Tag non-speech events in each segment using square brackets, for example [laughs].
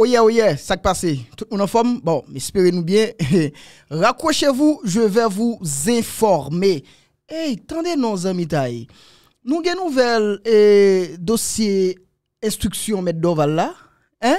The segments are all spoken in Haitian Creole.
Oye, oh, oh ça passe. Tout le monde en forme? Bon, espérez-nous bien. [laughs] Raccrochez-vous, je vais vous informer. Hey, attendez nos amis Nous avons une nouvelle eh, dossier instruction M. Doval là. Hein?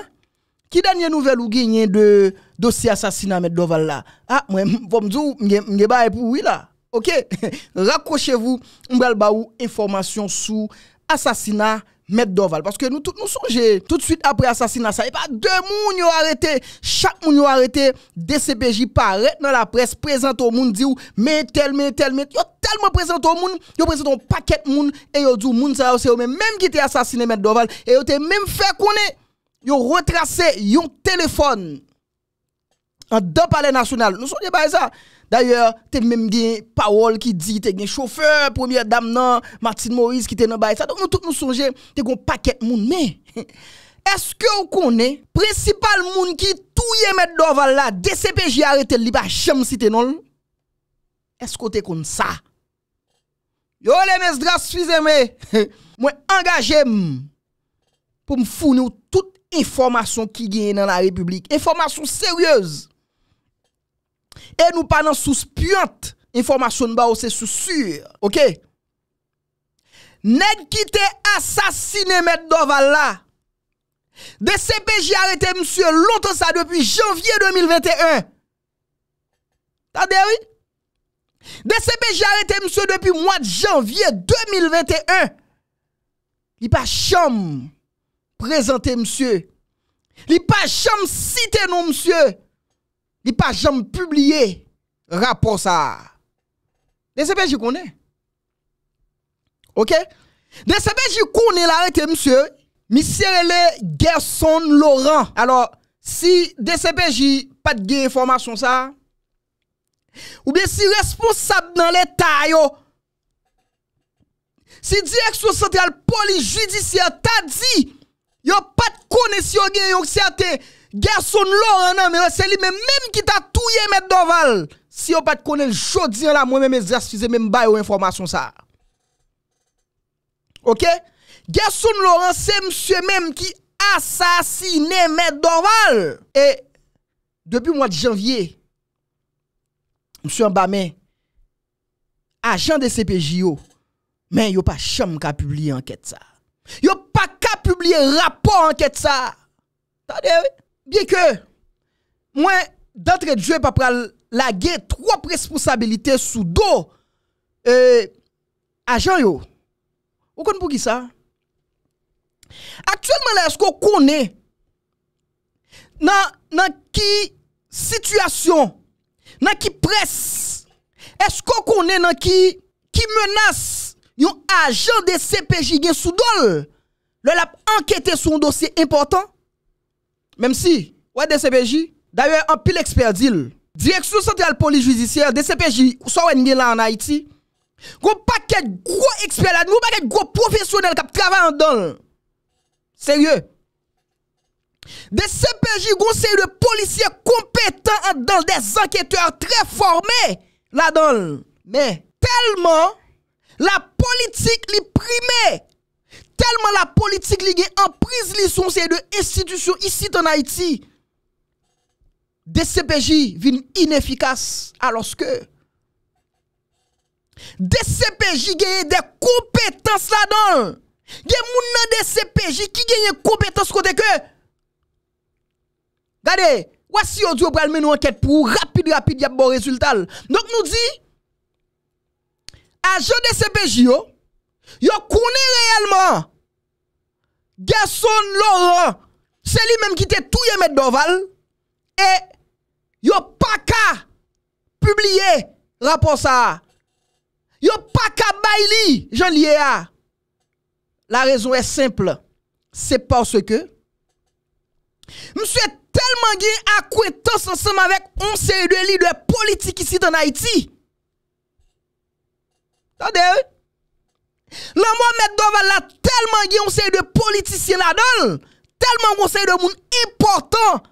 Qui dernière nouvelle ou gagne de dossier assassinat M. Doval là? Ah, moi, je me vous je pour oui là. Ok? [laughs] Raccrochez-vous, je vais vous information sur assassinat Maître Doval. Parce que nous tous nous songez, tout de suite après assassinat, ça, et pas deux moun ont arrêté. Chaque moun yon arrêté. DCPJ paraît dans la presse, présente au monde, dit mais tel, mais tel, mais tel. tellement présente au monde, yo présente un paquet de monde, et yo dit moun ça, c'est même qui était assassiné Maître Doval, et yon te même fait connaître, yo retracé yon téléphone. An dè pale nasyonal, nou sonje bay sa. D'ayèr, te mèm gen Paol ki di, te gen choufeur, premier dam nan, Martine Maurice ki ten nan bay sa. Don nou tout nou sonje, te gon paket moun. Mè, [laughs] eske ou konè, prensipal moun ki tou yè mèd doval la, DCPJ arete liba chèm si tenon? Eske ou te kon sa? Yo, lè mè s'dras fizè mè, mwen angaje mè, pou m founi ou tout informasyon ki gen nan la republik. Informasyon seryèz. E nou panan sou spyant informasyon ba ou se sou sur. Ok? Ned ki te asasine met doval la. De sepe jarete msye lontan sa depi janvye 2021. Tadewi? De sepe jarete msye depi mwad janvye 2021. Li pa chom prezante msye. Li pa chom site nou msye. Di pa jom publie rapor sa. Desepeji kone. Ok? Desepeji kone la rete msye, mi serele Gerson Laurent. Alors, si desepeji pat ge informasyon sa, ou bi si responsab nan leta yo, si direkso sentyal poli judisyen ta di, yo pat kone si yo gen yo kse ate, Gerson Laurent nan mè mè sè li mè mèm ki tatouye mè donval. Si yo pat konen jodi an la mwen mè mè zastize mè m'bay ou informasyon sa. Ok? Gerson Laurent se msye mèm ki asasine mè donval. E, debi mwa di janvye, msye mba mè, ajan de CPJO, mè yo pa chan mka publie anket sa. Yo pa ka publie rapor anket sa. Sa deve? Biè kè mwen dantre djè pa pral lage, 3 presponsabilite sou do euh, ajan yo. Ou kon pou ki sa? Aktuellement la, esko konen nan ki situasyon, nan ki pres, esko konen nan ki menas yon ajan de CPJ gen sou do, le la anketen sou do se importan, Même si, ouais, DCPJ, d'ailleurs, un pile expert dit, direction centrale police judiciaire, DCPJ, soit là en Haïti, Gros paquet gros experts là, pas paquet gros professionnels qui travaille en dedans. Sérieux. DCPJ, CPJ, gros sérieux de policiers compétents en dedans, des enquêteurs très formés là-dedans. Mais tellement la politique les primée telman la politik li gen anpris lisonsi e de institusyon isi ton Haiti, DCPJ vin inefikas aloske. DCPJ genye de kompetans la dan. Gen moun nan DCPJ ki genye kompetans koteke. Gade, wasi yo diyo pral men nou anket pou rapide rapide yap bon rezultal. Nonk nou di, aje DCPJ yo, Yo kounen reyelman Gerson Laurent Se li menm ki te touye met doval E Yo paka Publiye rapor sa Yo paka bay li Jan liye a La rezon e simple Se porske Mse telman gen akwe Tos ansenman vek Onse e dwe li dwe politik isi dan Haiti Tade E L'homme Doval là tellement conseil de politiciens là-dedans, tellement conseil de monde important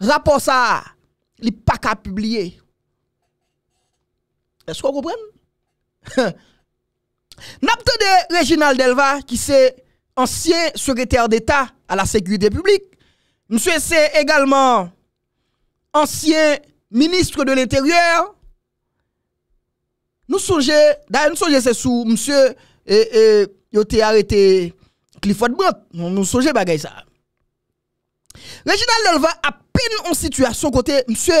rapport ça, il pas qu'à publier. Est-ce que vous comprenez de Reginald Delva qui c'est ancien secrétaire d'État à la sécurité publique. Monsieur c'est également ancien ministre de l'Intérieur. Nous songez, d'ailleurs nous songez c'est sous monsieur et, et yo te arrêté Clifford Brandt. Nous nous songeons bagay ça. Reginald Delva a peine en situation côté monsieur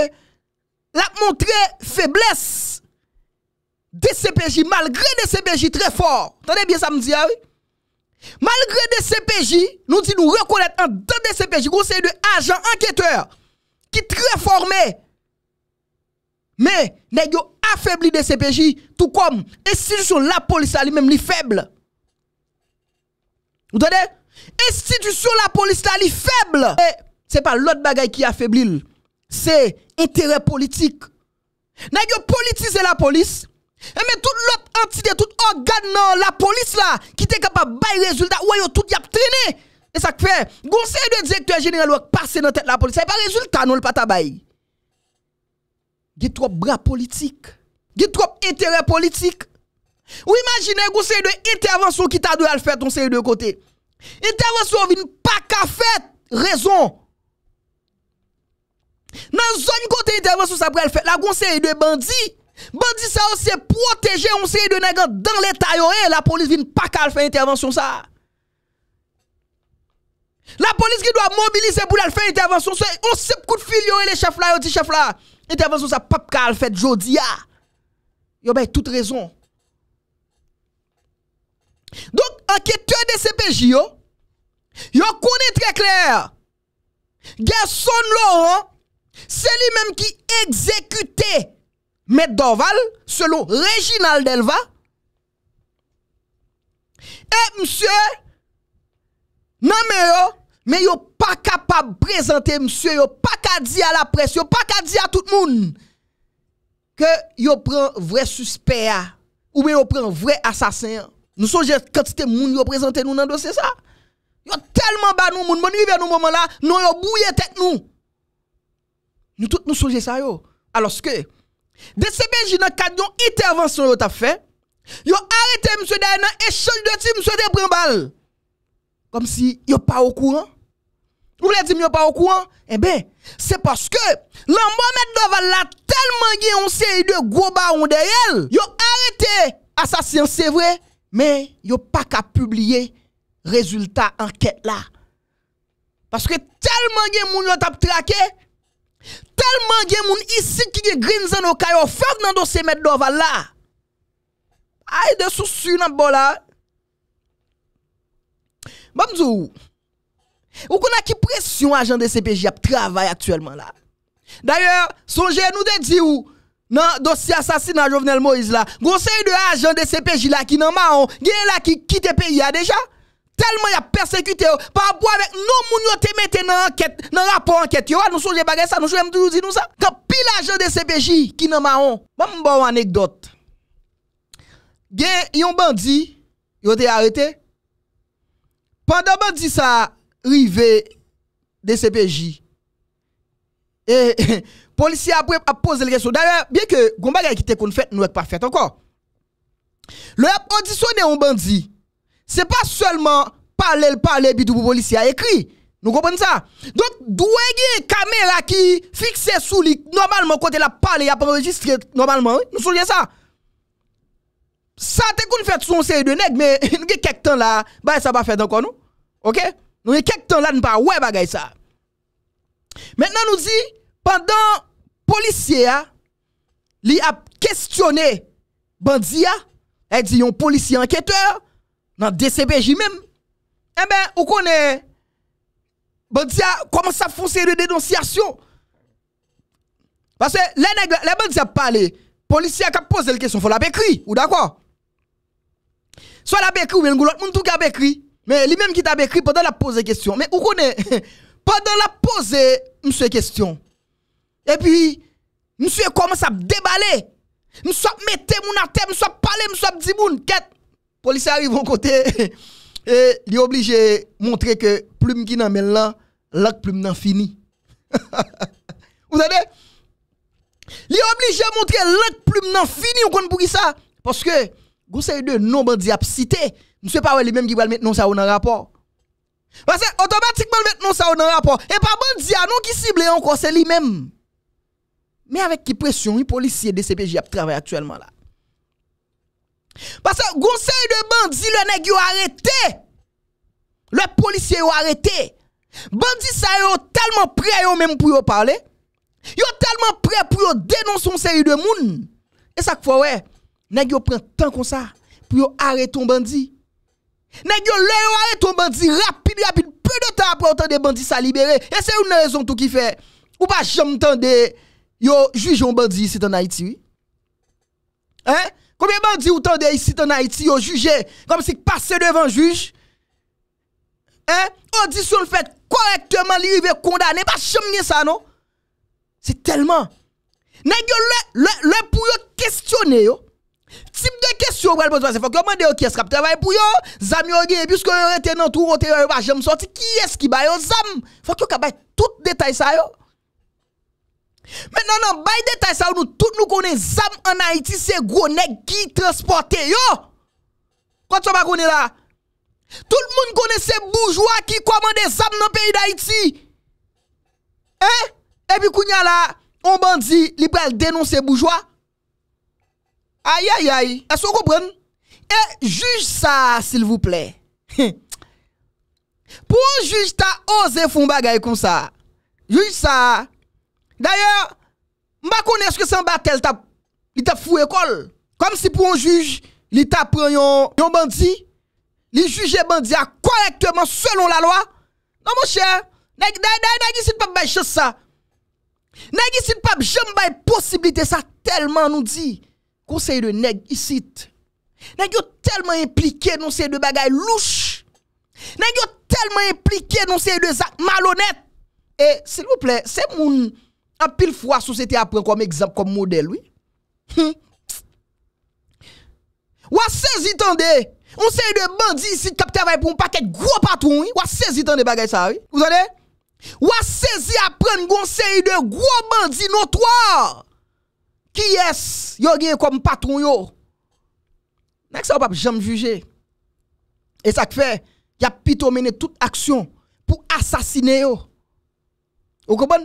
l'a montré faiblesse DCPJ malgré des CPJ très fort. Attendez bien ça me dit ah Malgré DCPJ, nous dit nous reconnaître en des CPJ conseil de agents enquêteurs qui très formés mais n'est pas affaibli de CPJ, tout comme institution la police elle lui-même, li faible. Vous entendez? Institution la police là, li faible. Ce n'est pas l'autre bagaille qui affaiblit, c'est intérêt politique. N'a politisé la police, et mais toute l'autre entité, tout organe, la police là, qui était capable de bailler résultat, ou tout y a traîné. Et ça fait, conseil de directeur général qui passe dans la tête la police, c'est pas résultat non le pas Ge trop bra politik, ge trop interè politik Ou imagine goun se y de intervensyon ki ta do al fèt, on se y de kote Intervensyon vin pa ka fèt, rezon Nan zon kote intervensyon sa pre al fèt, la goun se y de bandi Bandi sa ou se proteje, on se y de negan dan leta yo en, la polis vin pa ka al fèt intervensyon sa La police qui doit mobiliser pour faire intervention, c'est on sait coup de fil et les chefs là, dit chef là. Intervention ça pas qu'à fait jodi a. Yo ben toute raison. Donc enquêteur de CPJ yo, yo très clair. Garçon Laurent, c'est lui-même qui exécutait Maître Dorval selon Réginald Delva. Et monsieur, non mais yo pas capable de présenter monsieur, yo pas qu'à dire à la presse, yo pas qu'à dire à tout le monde que yo prend vrai suspect ou bien yo prend vrai assassin. Nous sommes quantité moun yo présenter nous dans le dossier ça. Yo tellement bas nous moun, bon à nous moment là, nous yo bouillé tête nous. Nous tous nous songeons ça yo. Alors que de ce dans cadre intervention yo t'a fait, yo arrêté monsieur dans échange de ti monsieur de prend balle comme si yo pas au courant. Vous voulez dire yo pas au courant Eh bien, c'est parce que l'homme d'Oval la tellement gen on série de gros barons derrière yel, Yo arrêté assassin, ah, c'est vrai, mais yo pas qu'à publier résultat enquête là. Parce que tellement gen moun yon tap traqué, tellement gen moun ici qui gen green ou au kayo fort dans dossier d'Oval là. Aïe de sous sur dans bol là. Bamzou, ou qu'on a qui pression agent de CPJ travaille actuellement là. D'ailleurs, songez nous de dire ou dans dossier assassinat Jovenel Moïse là, conseil de agent de CPJ là qui dans maon, gen là qui quitte pays déjà tellement y a persécuté par rapport avec non moun yo te mette dans enquête dans rapport enquête nous songe bagay ça nous j'aime toujours dire nous ça quand pile agent de CPJ qui dans maon bon bon anecdote gen yon bandi yo te arrêté pendant bandit ça rivé DCPJ et policier après a posé les questions. D'ailleurs, bien que Gombaga qui quitté qu'on fait nous pas fait encore. Le auditionné un bandit. C'est pas seulement parler parler puis le policier a écrit. Nous comprenons ça. Donc, y une caméra qui fixe sous lui, normalement, quand il a parlé, elle a pas enregistré, normalement, nous souvenons ça. Ça, t'es qu'on fait son série de nègres, mais y [laughs] a quelques temps là, bah, ça va faire encore, non? OK Nous avons quelques temps là, nous pas ouais bagay ça. Maintenant, nous dit, pendant policier a, hein, li a questionné Bandia. Hein, elle dit un policier enquêteur dans DCPJ même. Eh ben, ou connaissez Bandia hein, comment ça fonctionne de dénonciation. Parce que les les bandits a parlé, policier a posé la question, faut la écrit, ou d'accord Soit la écrit ou bien l'autre monde tout a écrit. Mais lui-même qui t'a écrit pendant la pose question. Mais vous [laughs] connaissez, pendant la pose, monsieur question. Et puis, monsieur commence à déballer. Monsieur mette mon à monsieur parler, monsieur dit Policiers quête. Police arrive mon côté. [laughs] Et il est obligé de montrer que plume qui n'a même là, la plume n'a fini. [laughs] vous savez? Il est obligé de montrer la plume n'a fini, vous comprenez pour ça? Parce que, vous savez de non de à sait pas les même qui va mettre non ça dans rapport. Parce que automatiquement mettre non ça dans rapport et pas bandi à nous qui cible encore c'est lui-même. Mais avec qui pression les policiers de CPJ travaillent actuellement là. Parce que conseil de bandit, le nèg yo arrêté. Le policier yo arrêté. Bandits ça yo tellement prêt yo même pour yo parler. Yo tellement prêt pour dénoncer une série de moun. Et ça que faut ouais, nèg yo prend temps comme ça pour arrêter un bandit. Nè gyo lè yo aè ton bandi rapil, rapil, pè de ta apè ou tan de bandi sa libere. E se yonè rezon tout ki fè. Ou pa chèm tan de yo juj non? yo bandi yisi tan Haiti. Eh? Koumè bandi ou tan de yisi tan Haiti yo juje, kom si pase devan juj. Eh? Audisyon fèt korektèman li yive kondane. E pa chèm nye sa nou. Se telman. Nè gyo lè, lè, lè pou yo kestyone yo. Tip de kesyo brel bozwa se fok yo mande yo kyes kap trabay pou yo Zam yon gen e biske yon reten nan touro te yon yon vajem sorti Ki es ki bay yo zam? Fok yo ka bay tout detay sa yo Men nan nan bay detay sa yo nou tout nou konen zam an Haiti se gro nek ki transporte yo Kwa tso ba konen la? Tout moun konen se boujwa ki kwa mande zam nan peri d'Haiti E? Ebi kounen la? On bandi li brel denon se boujwa? Aïe, aïe, aïe. Est-ce que vous comprenez? Et juge ça, s'il vous plaît. [laughs] Pour un juge ta osé faire bagay comme ça. Juge ça. D'ailleurs, je connais ce que c'est un bataille, il t'a fou école. Comme si pour un juge, il t'a pris un bandit, il juge bandit correctement selon la loi. Non mon cher, N'est-ce pas bay chance ça. N'est-ce pas jamais possibilité ça tellement nous dit. Gonsey de neg isit. Nan gyo telman implike nan gosey de bagay louche. Nan gyo telman implike nan gosey de malonet. E, sil moun plè, se moun apil fwa sou se te apren kom ekzamp, kom model, oui? Ou a sezi tande, gonsey de bandi isit kapte avay pou mpakek gwo patoun, oui? Ou a sezi tande bagay sa, oui? Ou a sezi apren gonsey de gwo bandi notwa? Ki yes, yo genye kom patron yo. Nèk sa wap ap jam juje. E sa kfe, ya pito mene tout aksyon pou asasine yo. Ou komon?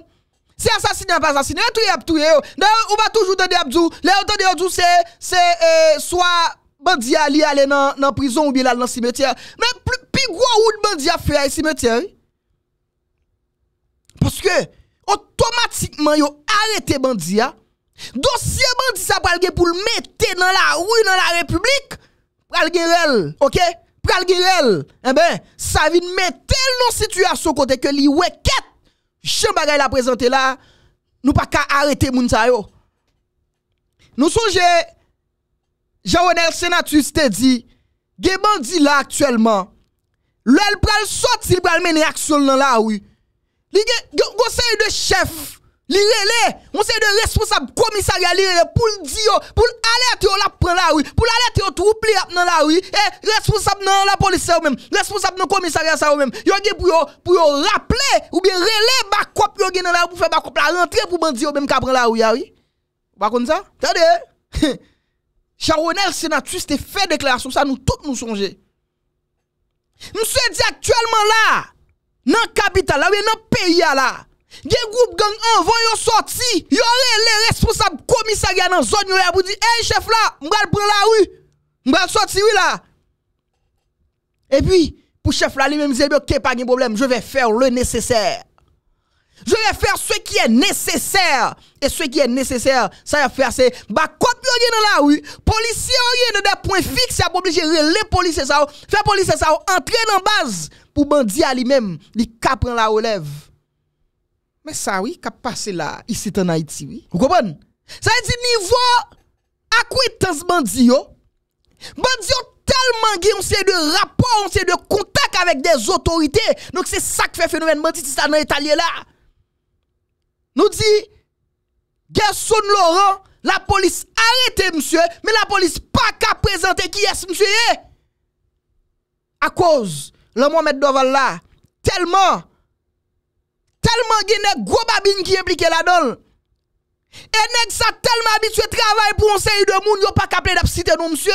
Se asasine an pa asasine, an touye ap touye yo. Nè, ou ba toujou tède abdou. Lè an tède abdou se, se, e, swa bandiya li ale nan, nan prizon ou bilal nan simetiyan. Men, pi gwa ou l bandiya fwe ay simetiyan? Paske, otomatikman yo arete bandiya, Dosye man di sa pral ge pou l mette nan la ouy nan la republik Pral ge rel, ok? Pral ge rel, ebe, eh sa vin mette l non situasyon kote ke li weket Chim bagay la prezante la Nou pa ka arete moun sayo Nou souje, jan wènel senatris te di Ge man di la aktuellement Lèl pral sot, il pral meni aksyon nan la ouy Li ge gosey de chef Les relais, on sait de responsable commissariat li pour dire, pour alerter la prend la rue, pour alerter au trouble dans la rue, eh, responsable dans la police ou même, responsable non, commissariat ça ou même. Yo pour pour rappeler ou bien relais bakop yo dans la pour faire bakop la rentrer pour bandi ou même ka prend la rue ya oui. Ba comme ça? Tendez. [laughs] Charonel Senatus te fait déclaration ça nous tout nous songer. Monsieur dit actuellement là, dans capitale, là, dans pays là. Gen goup gang an van yo sorti Yo re le responsab komisa gen an zon yo e apou di Hey chef la mbade pren la ou Mbade sorti ou la E pi pou chef la li menmize Ok pa gen problem Je ve fer le neseser Je ve fer se ki e neseser E se ki e neseser Sa ya fer se bakot yo gen nan la ou Polisye yo gen nan de pouen fik Se ap obligere le polisye sa ou Fe polisye sa ou entre nan baz Pou bandi a li menm Li ka pren la ou lev Mwen sa wik ap pase la isi tanay ti wik. Ou kopon? Sa wik di nivou akwitans bandzio. Bandzio talman gen, mwen se de rapor, mwen se de kontak avèk des otorite. Nouk se sak fe fenomen bandzis si sa nan etalye la. Nou di, Gerson Laurent, la polis arrete msye, men la polis pa ka prezante ki es msye eh? ye. A koz, lè mwen met dovan la, telman, tellement gêné gros babine qui impliqué là-dedans. Et nèg ça tellement habitué travail pour un série de moun yo pas capable citer nous monsieur.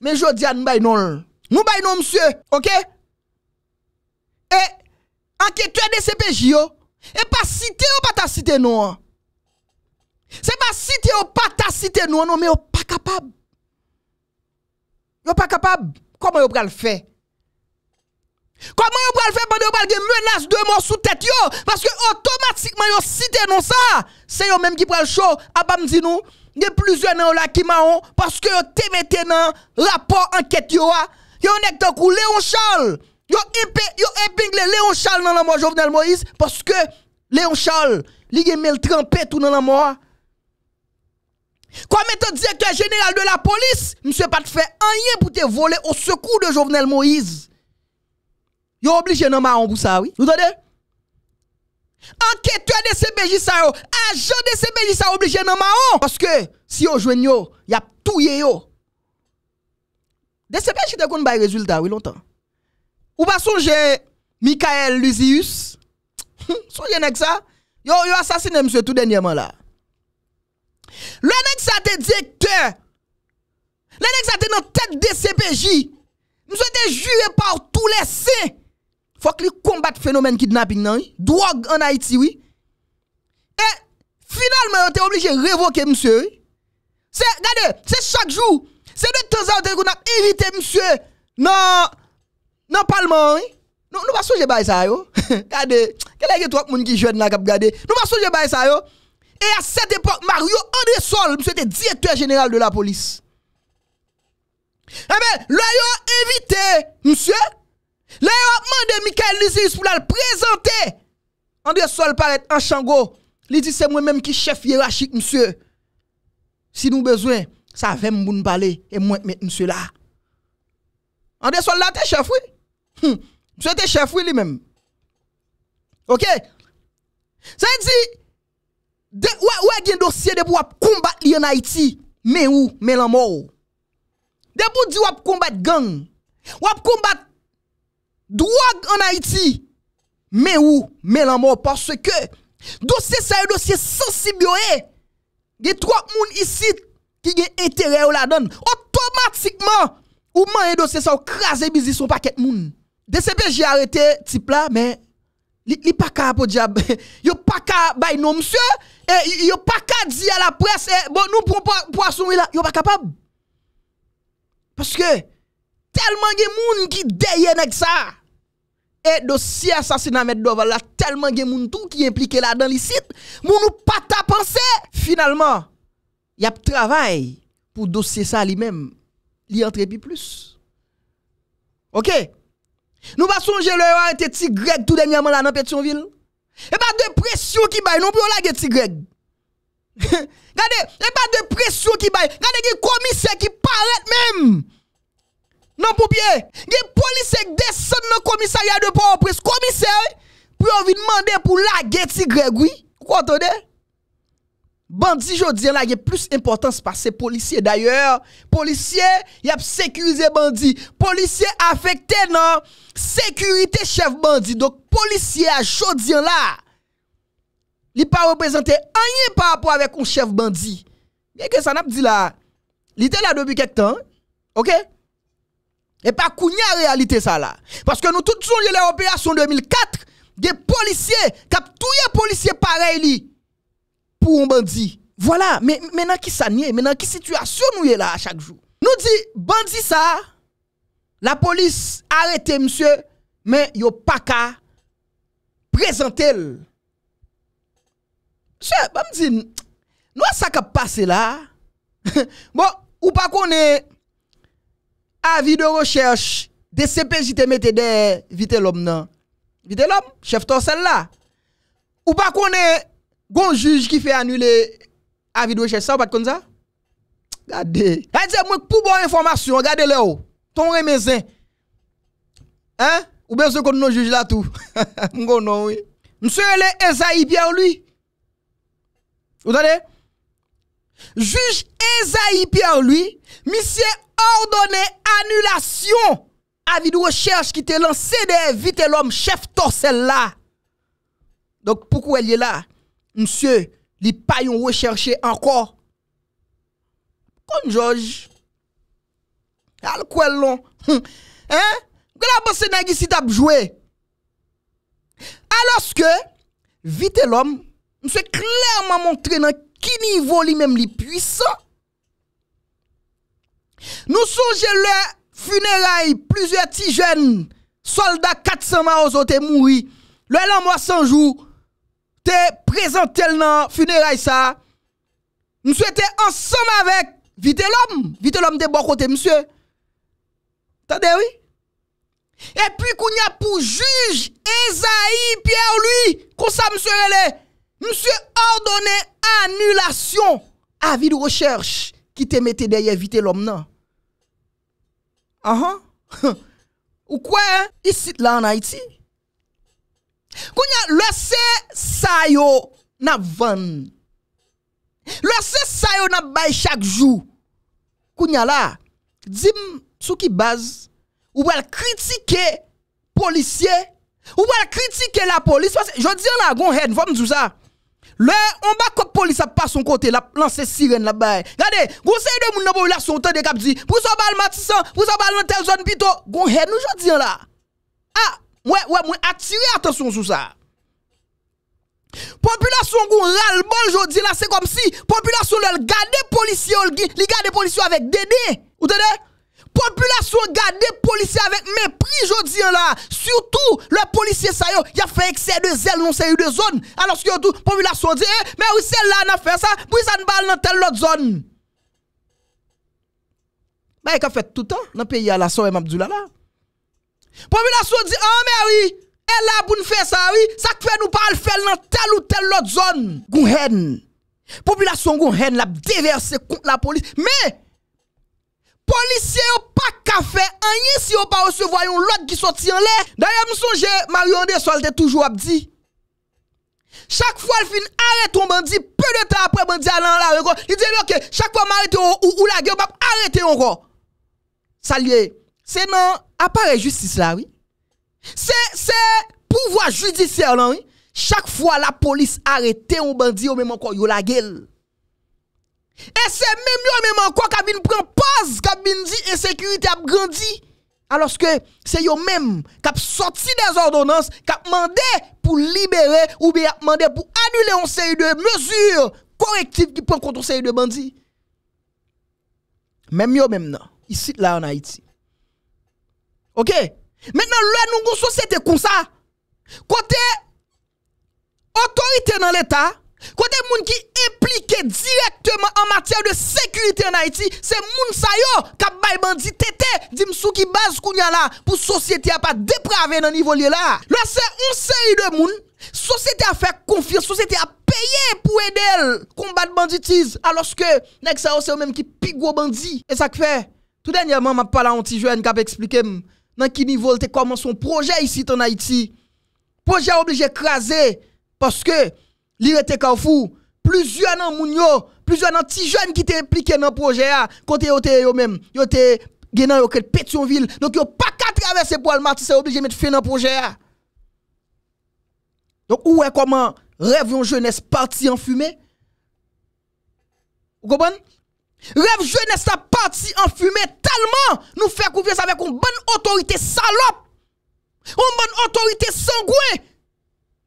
Mais je dis à nous bay non. Nous bay non monsieur, OK Et enquêteur de CPJ yo et pas cité ou pas ta cité non. C'est pas cité ou pas ta cité non non mais ou pas capable. Yo pas capable. Comment yo pral faire Comment on peut le faire pendant que menace de mort sous tête yo Parce que automatiquement yo cité non ça, c'est eux même qui prenez le show. Abam ah, dit nous, il y a plusieurs noms là qui m'ont parce que vous te mette dans rapport enquête yo a. Ah. Yo Léon Charles. Yo yo épinglé Léon Charles dans la mort Jovenel Moïse parce que Léon Charles, il est trempé tout dans la mort. Ah. Comme étant directeur général de la police, monsieur pas fait rien pour te voler au secours de Jovenel Moïse. Yo oblije nan ma an bousa, oui? Loutade? Anke, tou a DCPJ sa yo. A jo DCPJ sa yo oblije nan ma an. Poske, si yo jwen yo, yap touye yo. DCPJ de kon bay rezulta, oui, lontan. Ou ba sonje, Mikael Luzius, [laughs] sonje nek sa, yo yo asasine mswe tout denye man la. Le nek sa te dikte, le nek sa te nan tete DCPJ, mswe te jure par tout les sey, faut qu'il combatte phénomène kidnapping non drogue en Haïti oui et finalement on était obligé de révoquer monsieur c'est regardez c'est chaque jour c'est de temps en temps qu'on a invité monsieur non non parlement oui non nous pas songer bail ça yo [laughs] regardez quel est le monde qui jeune là cap regarder nous pas songer bail ça yo et à cette époque Mario André Sol monsieur était directeur général de la police eh bien, là, invité, M. Mikael Lizis pou lal prezante Andresol paret an chango Lizis se mwen menm ki chef yirachik msye si nou bezwen, sa ve mboun bale e mwen met msye la Andresol la te chef wè msye te chef wè li menm ok sa yi di wè gen dosye debou wap kombat li an Haiti, men ou men an mor debou di wap kombat gang wap kombat Dwa an Haiti Mè ou, mè lan mò Parce ke dosye sa yon dosye sensibyo e Ge trot moun isi Ki gen etere ou la don Otomatikman Ou man yon dosye sa ou krasè bizis ou paket moun Desepè jè arete tip la Mè li paka apò diya Yo paka bay nou msye Yo paka diya la pres Bon nou pou asoun wila Yo pa kapab Parce ke Telman gen moun ki deyè nèk sa Et dossier assassinat Met Doval là tellement gen moun tout qui impliqué là dans l'icite, moun nous pas ta penser finalement. Y a travail pour dossier ça lui-même, li entre plus. OK. Nous pas songer le a été grec tout dernièrement là dans Pétionville. Et pas de pression qui baille non plus la tigre. Regardez, [laughs] et pas de pression qui baille. Regardez des commissaires qui paraît même Nan pou pye, gen polisye gde son nan komisarye a de pou represe komisarye pou yon vi dman de pou la gen ti gre gwi. Kwa ton de? Bandi non? jodi an la gen plus importan se pa se polisye. D'ayor, polisye yap sekurize bandi. Polisye afekte nan sekurite chev bandi. Donk polisye a jodi an la li pa represente anyen pa apou avek yon chev bandi. Gen ke san ap di la, li te la debi kek tan, okè? E pa kounya realite sa la. Paske nou toutou yon lè opéation 2004, gen policye, kap tou yon policye pare li, pou yon bandi. Vola, menan ki sa nye, menan ki situasyon nou yon la a chak jou. Nou di, bandi sa, la polis arete msye, men yon pa ka, prezante l. Msye, ba mdi, nou a sa ka pase la, [laughs] bon, ou pa konen, avi de rechèche de CPJT mette de vite l'homme nan. Vite l'homme, chef ton sel la. Ou pa konè gon juge ki fè anulè avi de rechèche. Sa ou pat konè sa? Gade. Gade, mwen pou bon informasyon. Gade le ou. Ton remèzen. Hein? Ou ben se konè non juge la tou. Mwen konè nan ou. Mse ele Ezaipi an lui. Ou tade? Juge Ezaipi an lui, misye anou. Ordonen anulasyon avi di recherche ki te lan sede vite lom chef torsel la. Dok poukou el ye la, msye, li pa yon recherche ankor. Konjouj, al kou el lon. Hein, poukou la basenagis si tap jwe. Aloske, vite lom mse klerman montre nan ki nivou li menm li pwisan. Nous songeons le funérailles, plusieurs petits jeunes soldats 400 maos ont Le lendemain, mois 100 jours, te présenté dans funérailles ça. Nous souhaitons ensemble avec vite l'homme, vite l'homme de bon côté monsieur. Tade oui. Et puis qu'on y a pour juge Esaïe Pierre lui, qu'on ça monsieur nous monsieur ordonné annulation avis de recherche Ki temete de yevite lom nan. Aha. [laughs] Ou kwen yi sit la anay ti. Kwen ya lese sayo na van. Lese sayo na bay chak jou. Kwen ya la. Dib sou ki baz. Ou wel kritike polisye. Ou wel kritike la polis. Jodi an la goun hen. Vom djou sa. Le, on bak kwa polis ap pa son kote la, lanse sirene la bay. Gade, goun se yede moun nabou la son, te de kap di. Pou sa bal matisan, pou sa bal nan tel zon pito, goun hen nou jodin la. Ah, ha, mwen, mwen, mwen atire atasyon sou sa. Populasyon goun ral bol jodin la, se kom si. Populasyon lel gade polisyon li gade polisyon avek dene, ou tede? Population gade polisye avèk mèpri jodi an la. Eh, Soutou, le polisye sayo, ya fè ekse de zèl non se yu de zon. Anos ki yotou, population di, mèri sel la nan fè sa, pou yi san bal nan tel lot zon. Mè yon ka fè toutan, nan peyi ala so mèm abdou lala. Population di, an mèri, el la pou nfe sa, sak fè nou pal fè nan tel ou tel lot zon. Goun hèn. Population goun hèn la, deverse kou la polisye. Mè, polisye yo, pas qu'à faire rien si on pas recevoir un l'autre qui sortit en l'air. D'ailleurs, me songe Marion des était toujours abdi. Chaque fois, le fin arrête un bandit, peu de temps après, bandit allant là, il dit, ok, chaque fois, m'arrête ou, la gueule, arrêter encore. Salut, c'est non, appareil justice là, oui. C'est, c'est pouvoir judiciaire là, oui. Chaque fois, la police arrête un bandit, ou même encore, il la gueule. E se mèm yo mèm an kwa Kap bin pren pause Kap bin di e sekurite ap grandi Aloske se yo mèm Kap soti des ordonans Kap mande pou libere Ou beya mande pou anule On se yi de mesur Korektif ki pren konton se yi de bandi Mèm yo mèm nan Isi la an Haiti Ok Mèm nan lè nou goun sou se te kon sa Kote Otorite nan l'Etat Kote moun ki ip directement en matière de sécurité en Haïti, c'est Mounsayo qui a bail bandit tété, sou qui base kounya là pour société a pas dépravé dans niveau là. Là c'est une série de moun, société a fait confiance, société a payé pour aider combattre banditisme alors que nèg ça c'est même qui pigou bandit et ça que fait tout dernièrement m'a parlé un petit jeune qui a expliqué dans qui niveau te comment son projet ici en Haïti. Projet obligé écrasé parce que était Carrefour plusieurs nan moun yo, plusieurs nan ti jeunes qui étaient impliqués dans le projet a, ah, côté yo te yo même, yo te genan yo créé Pétionville. Donc yo pas qu'à traverser pour Almaty, c'est obligé mettre fin dans projet ah. Donc où est comment rêve yon jeunesse parti en fumée Vous comprenez Rêve jeunesse a parti en fumée tellement nous fait confiance avec une bonne autorité salope. Une bonne autorité sanguine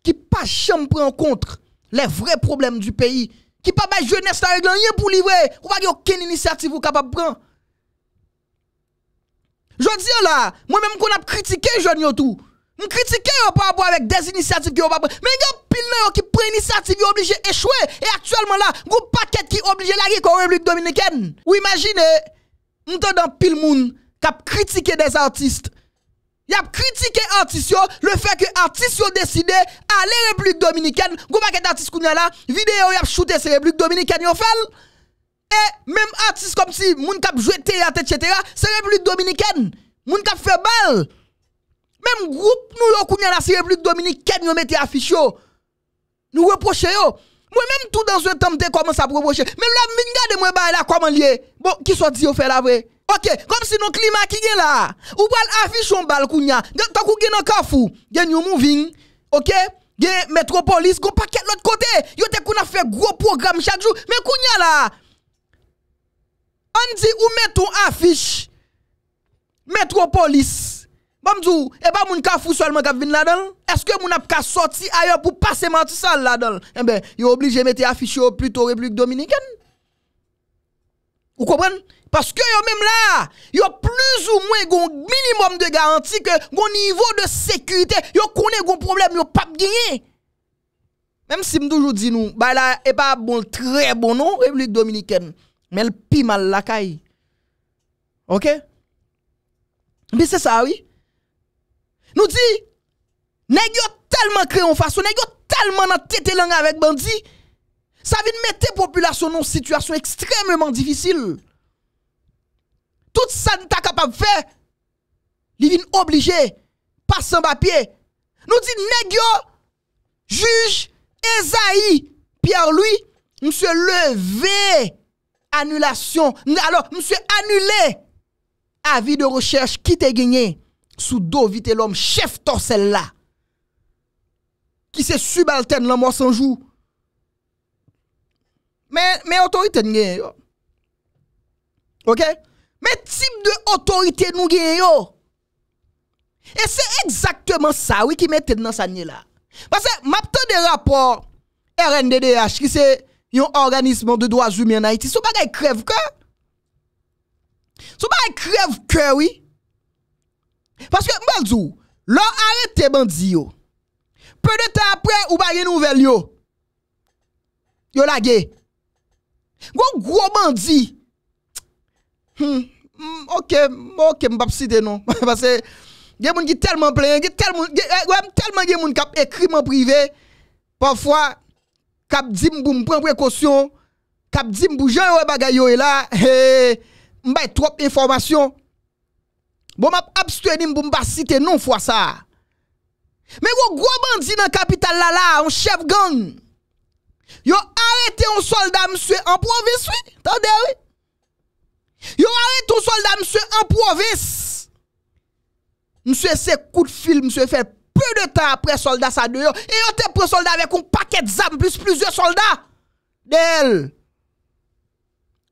qui pas chambre prend contre les vrais problèmes du pays, qui pas la jeunesse avec rien pour livrer, ou pas aucune initiative ou capable prendre. Je dis là, moi-même qu'on a critiqué jeune tout. On critique par rapport avec des initiatives qui ont pas Mais il y a pile qui prend initiative qui obligé échouer et actuellement là, un paquet qui obligé la République dominicaine. vous imaginez, sommes dans pile monde qui critiqué des artistes Yap kritike artis yo, le fek artis yo deside ale Republik Dominiken. Gouma ket artis kounye la, videyo yap choute se Republik Dominiken yo fel. E, mem artis kom si moun kap jwete yate tchetera, se Republik Dominiken. Moun kap fe bal. Mem group nou yo kounye la se Republik Dominiken yo mette afish yo. Nou reproche yo. Mwen menm tout dan zwe temte koman sa propoche. Menm la vingade mwen ba bon, la koman liye. Bon, ki so di yo fel apre? Ok, kom si nou klima ki gen la. Ou wale afish yon bal kounya. Takou gen nou kafou, gen yon mou vin. Ok, gen metropolis. Gon pa ket lout kote. Yote kou na fe gro program chakjou. Men kounya la. Andi ou metoun afish. Metropolis. Bamzou, eba moun kafou solman kap vin la don. Eske moun ap ka soti ayo pou paseman ti sal la don. Enbe, yon oblige meti afish yo plito replik dominiken. Ou kobwen? Parce que même là, y a plus ou moins un minimum de garantie que niveau de sécurité, yon connaît un problème, a pas gagné. Même si nous dit nous, bah là et pas bon très bon non République dominicaine, mais le pi mal la OK Mais c'est ça oui. Nous dit nèg tellement créé en façon, nèg tellement nan tête langue avec bandit, ça vient mettre population dans une situation extrêmement difficile. Tout sa nou ta kapab fè. Li vin oblije. Pasan ba piye. Nou di negyo. Juge. Ezaï. Piyar lui. Mse leve. Anulasyon. Mse anule. Avi de recherche ki te genye. Soudo vite l'om. Chef torsel la. Ki se subalten nan mwa sanjou. Me otou iten genye. Ok? Men tip de otorite nou gen yo. E se ekzaktouman sa wè ki men ten nan sa nye la. Pase mapte de rapor RNDDH ki se yon organisman de doajoum yon a iti, sou bagay krev kè? Sou bagay krev kè wè? Pase mwen djou, lò arete bandi yo. Pe de ta apre ou bagay nou vel yo. Yo la ge. Gwo gro bandi yo. Hmm, hmm, ok, ok, je ne citer non. Parce que, y a gens qui tellement plein, tellement de gens qui écrit en privé, parfois, kap pour qu'ils précaution, qui dit pour je vais là, et trop d'informations. Bon, je abstenir pour ne citer non fois ça. Mais vous, gros bandit dans la capitale là là, un chef gang. Yo arrêté un soldat monsieur en province, oui. Attendez, oui. Yo avè ton soldat msè en provins Msè se koute film Msè fè pre de tan apre soldat sa de yo E yo te pre soldat vek un paket zam Plis plisye soldat Del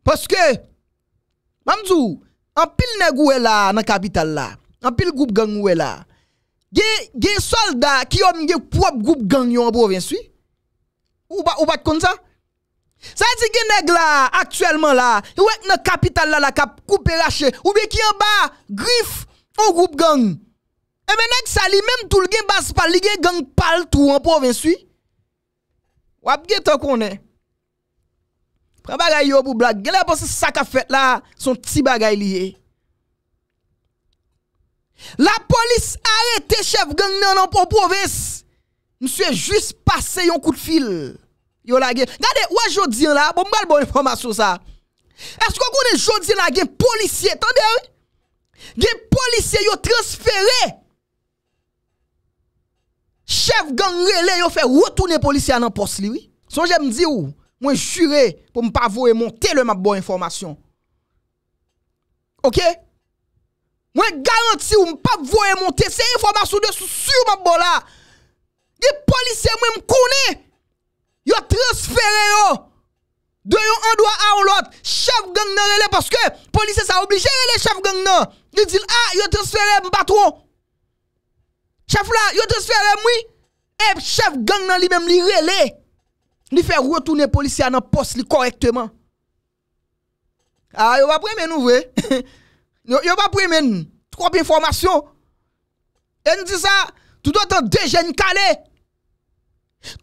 Poske Mamzou An pil ne gwe la nan kapital la An pil goup gang wwe la Ge soldat ki yo mge prop goup gang yo en provins Ou bat kon sa? Sa e ti gen neg la, aktuelman la, wek nan kapital la la kap, koupe rache, oube ki an ba, grif, an goup gang. E men neg sali, menm tou l gen baspal, li gen gang pal tou an povinswi. Wap ge tok one. Pra bagay yo pou blag, gen le po se sakafet la, son ti bagay liye. La polis arete chef gang nan an povinswi. M sou e jis pase yon kou de fil. M sou e jis pase yon kou de fil. yo la gen, gade wajodzin la, bon mbal bon informasyon sa, esko konen jodzin la gen polisye, tanbe ou, gen polisye yo transfere, chev gangre le, yo fe wotounen polisye anan pos li ou, son jen mdi ou, mwen jure pou mpa voe monte le ma bon informasyon, ok, mwen garanti ou mpa voe monte, se informasyon de sou sur ma bon la, gen polisye mwen mkone, yo transfere yo, deyon an do an ou lot, chef gang nan rele, poske polise sa oblije rele, chef gang nan, ni dil a, yo transfere m patro, chef la, yo transfere mwi, ep chef gang nan li men li rele, ni fe rotoune polise anan pos li korekteman, a ah, yo apremen nou vwe, eh? [laughs] yo apremen, trop informasyon, en di sa, tou do tan dejen kalè,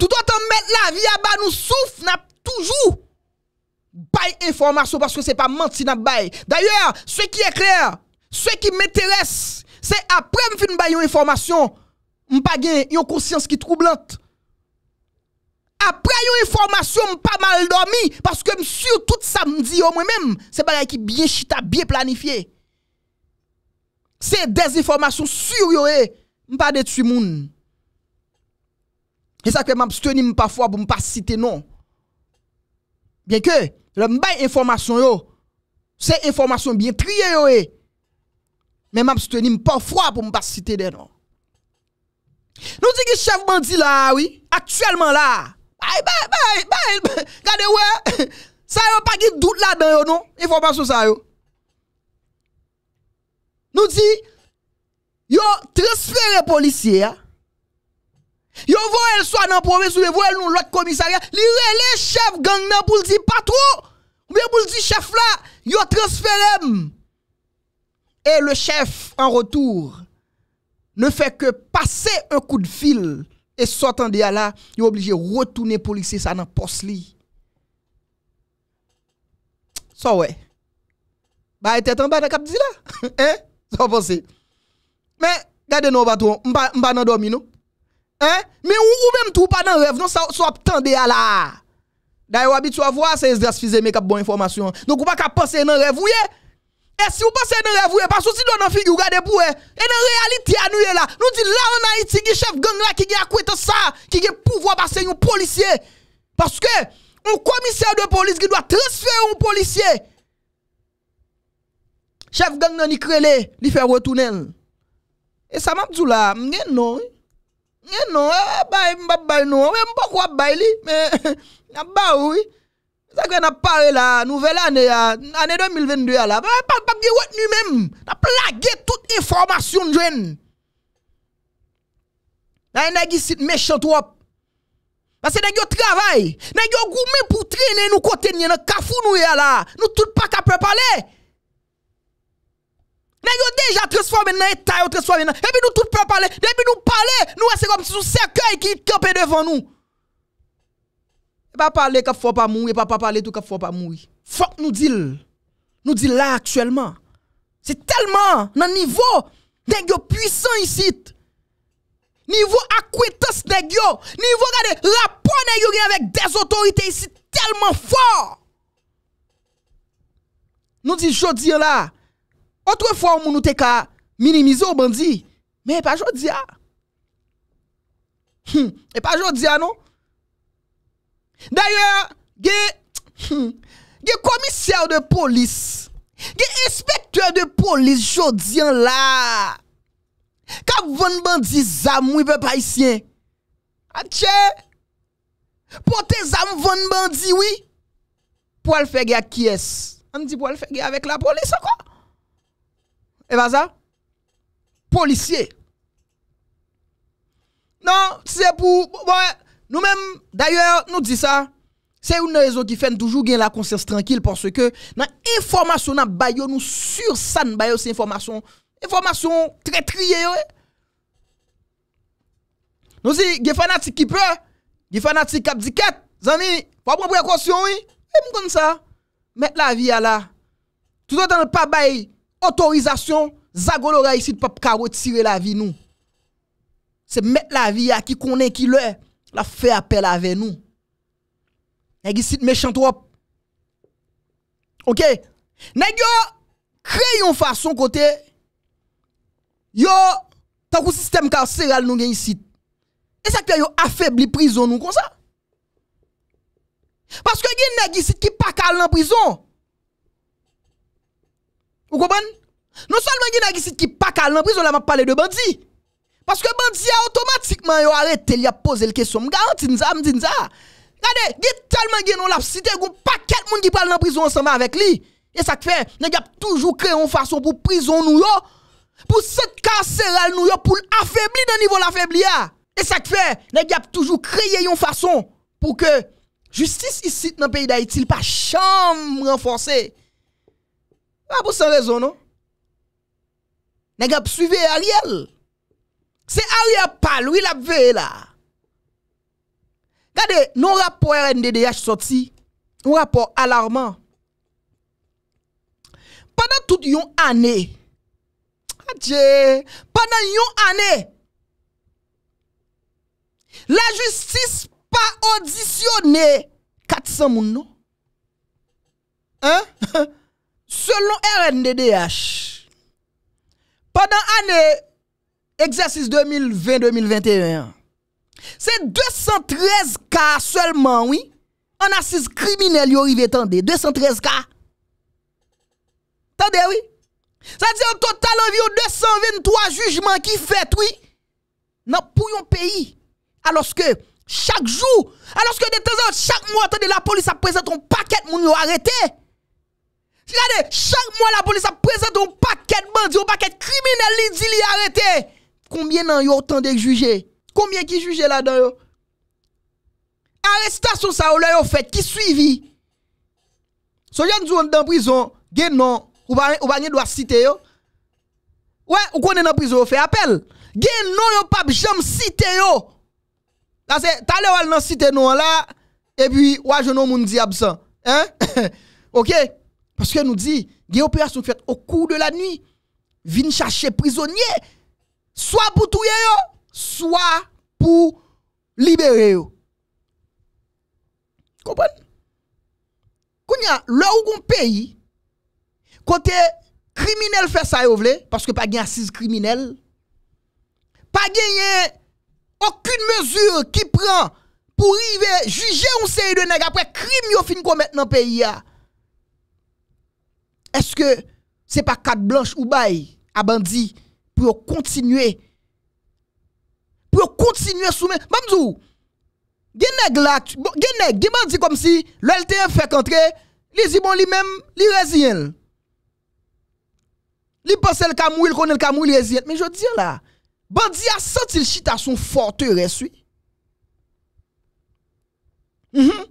Toutot an met la vi a ba nou souf nap toujou Baye informasyon paske se pa manti nap baye Daye, se ki ekler, se ki me teres Se apre m fin baye yon informasyon M pa gen yon konsyans ki troublant Apre yon informasyon m pa mal dormi Paske m sur tout samdi yo mwen men Se baye ki bie chita, bie planifiye Se des informasyon sur yo e M pa detu moun E sa kwen m ap stweni m pa fwa pou m pa site non. Bien ke, m bay informasyon yo, se informasyon bien priye yo e, men m ap stweni m pa fwa pou m pa site denon. Nou di ki chef mandi la, aktuelman la, ay bay, bay, bay, kade we, [laughs] sa yo pa ki dout la den yo non, informasyon sa yo. Nou di, yo transferi policye ya, Yo vo el so anan promes ou le vo el nou lak komisarya Li re le chef gang nan pou li di patrou Mbe pou li di chef la Yo transferem E le chef an retour Ne feke pase un kou de fil E sotan de ya la Yo oblije retoune polise sa nan pos li So we Ba e ete tan ba nan kap di la [laughs] So posi Men gade nou batou Mba nan domino Mè ou mèm tou pa nan rev, nou sa wap tende ya la. Da yo wabi tou avwa, se yon dras fizè mè kap bon informasyon. Nou kou pa ka pase nan rev ouye. E eh? si ou pase nan rev ouye, pa sou si do nan figyou gade pou e. Eh? E nan reality anouye la. Nou di la anayiti ki chef gang la ki ge akwete sa. Ki ge pouvo basen yon polisye. Paske, yon komisè de polis ge do a transfer yon polisye. Chef gang nan yi krele, yi ferwe tunel. E sa mèm djou la, mè gen non yi. Eh? E non, e bay mba bay non, mwen mba kwa bay li, mwen [laughs] mba bay ou, sa kwen ap pare la nouvel ane ya, ane 2022 ya la, mwen mba ge wet ni men, mwen mba plage tout informasyon jwen. Nan yon e nagi sit mechant wop, nan yon nagi yo travay, nan yon goumen pou trene nou kote nye, nan kafou nou ya la, nou tout pak apre pale. Nous déjà transformé dans l'État, transformé dans... Et puis nous tout pas parler. puis nous parler, nous c'est comme si nous cercueil qui campait devant nous. Pas parler qu'il faut pas mourir, pas parler tout qu'il faut pas mourir. Faut que nous dit, Nous disons là actuellement. C'est tellement dans niveau nèg puissant ici. Niveau acquaintance des yo, niveau regardez rapport avec des autorités ici tellement fort. Nous disons jodi là, Otwe fwa moun nou te ka minimize ou bandi. Men, e pa jodi ya. E pa jodi ya nou. Danyan, ge komisyè ou de polis. Ge inspektè ou de polis jodi an la. Kab voun bandi zam wivè pa isyen. Atche. Pote zam voun bandi wivè. Po al fege a kyes. An di po al fege avek la polis an kon. E vaza? Polisye. Nan, se pou... Nou men, d'ayor, nou di sa. Se yon nou yon ki fen toujou gen la konsensi tranquil porsi ke nan informasyon nan bayo nou sur san bayo se informasyon. Informasyon kretriye yo e. Nou si, ge fanati kipe, ge fanati kap diket, zami, pwa mwen pou yon konsyon yon. E mwen kon sa. Met la viya la. Tou do dan nan pa bayi. Otorizasyon, zago lora yisid pa pka wot sire la vi nou. Se met la vi a ki konen ki lè, la fè apel ave nou. Neg yisid mechant wop. Ok. Neg yo kreyon fason kote, yo tankou sistem karser al nou gen yisid. E sakpe yo afèbli prizon nou kon sa. Paske gen neg yisid ki pa kal nan prizon. Non salman gen a gisit ki pa kal nan prizon la map pale de bandi Paske bandi a otomatikman yo arete li ap pose l kesyon M garanti nza, m dinza Gade, gen talman gen an lap site Gon pa ket moun ki pale nan prizon anseman avek li E sak fe, nen gen ap toujou kre yon fason pou prizon nou yo Pou set kase ral nou yo pou l afembli nan nivou l afembli ya E sak fe, nen gen ap toujou kre yon fason Pou ke justis isit nan peyi da itil pa chanm renfonse La ah, pou san rezon nou. Nè gap suive Ariel. Se Ariel pal ou il ap ve la. Gade nou rapor RNDDH soti. Nou rapor alarmant. Padan tout yon ane. Adje. Padan yon ane. La justice pa auditione. 400 moun nou. Hein? [laughs] Selon RNDDH, padan ane, egzersis 2020-2021, se 213 ka selman, oui, an asis kriminelle yorive, tende, 213 ka, tende, oui, sa diyo total anvi yo 223 jujman ki fet, oui, nan pou yon peyi, aloske chak jou, aloske de tenzan chak mou, tende, la polis apresente yon paket moun yon arete, oui, Regardez, chaque mois la police a présenté un paquet de bandits, un paquet de criminels, ils dit qu'ils arrêté. Combien nan yo autant de juger Combien qui juge là-dedans Arrestation ça ou là fait qui suivi So yon djou dans prison, gen non, ou pas ou devoir doit citer yo. Ouais, ou connaît dans prison fait appel. Gen non yo pas jamais citer yo. Là c'est talé ou dans citer nous là et puis ou a jeune moun di absent. Hein [coughs] OK Paske nou di, geyo priyase nou fet o kou de la nwi, vin chache prizonye, swa pou touye yo, swa pou libere yo. Kompon? Kounyan, lor ou kon peyi, kote kriminel fe sa yo vle, paske pa gen asis kriminel, pa gen yen, okun mezur ki pran, pou rive, juje ou se yi de nega, apwe krim yo fin kon met nan peyi ya. Est-ce que ce n'est pas carte blanche ou bail à Bandi pour continuer pour continuer sous mes bamzou Genèg là, genèg, genèg dit comme si l'LTF fait qu'entrer, les dit bon même li résilient. Li pense le camou, il connaît le camou, il Mais je dis là, bandit a senti le chita son forteresse, oui. Mm -hmm.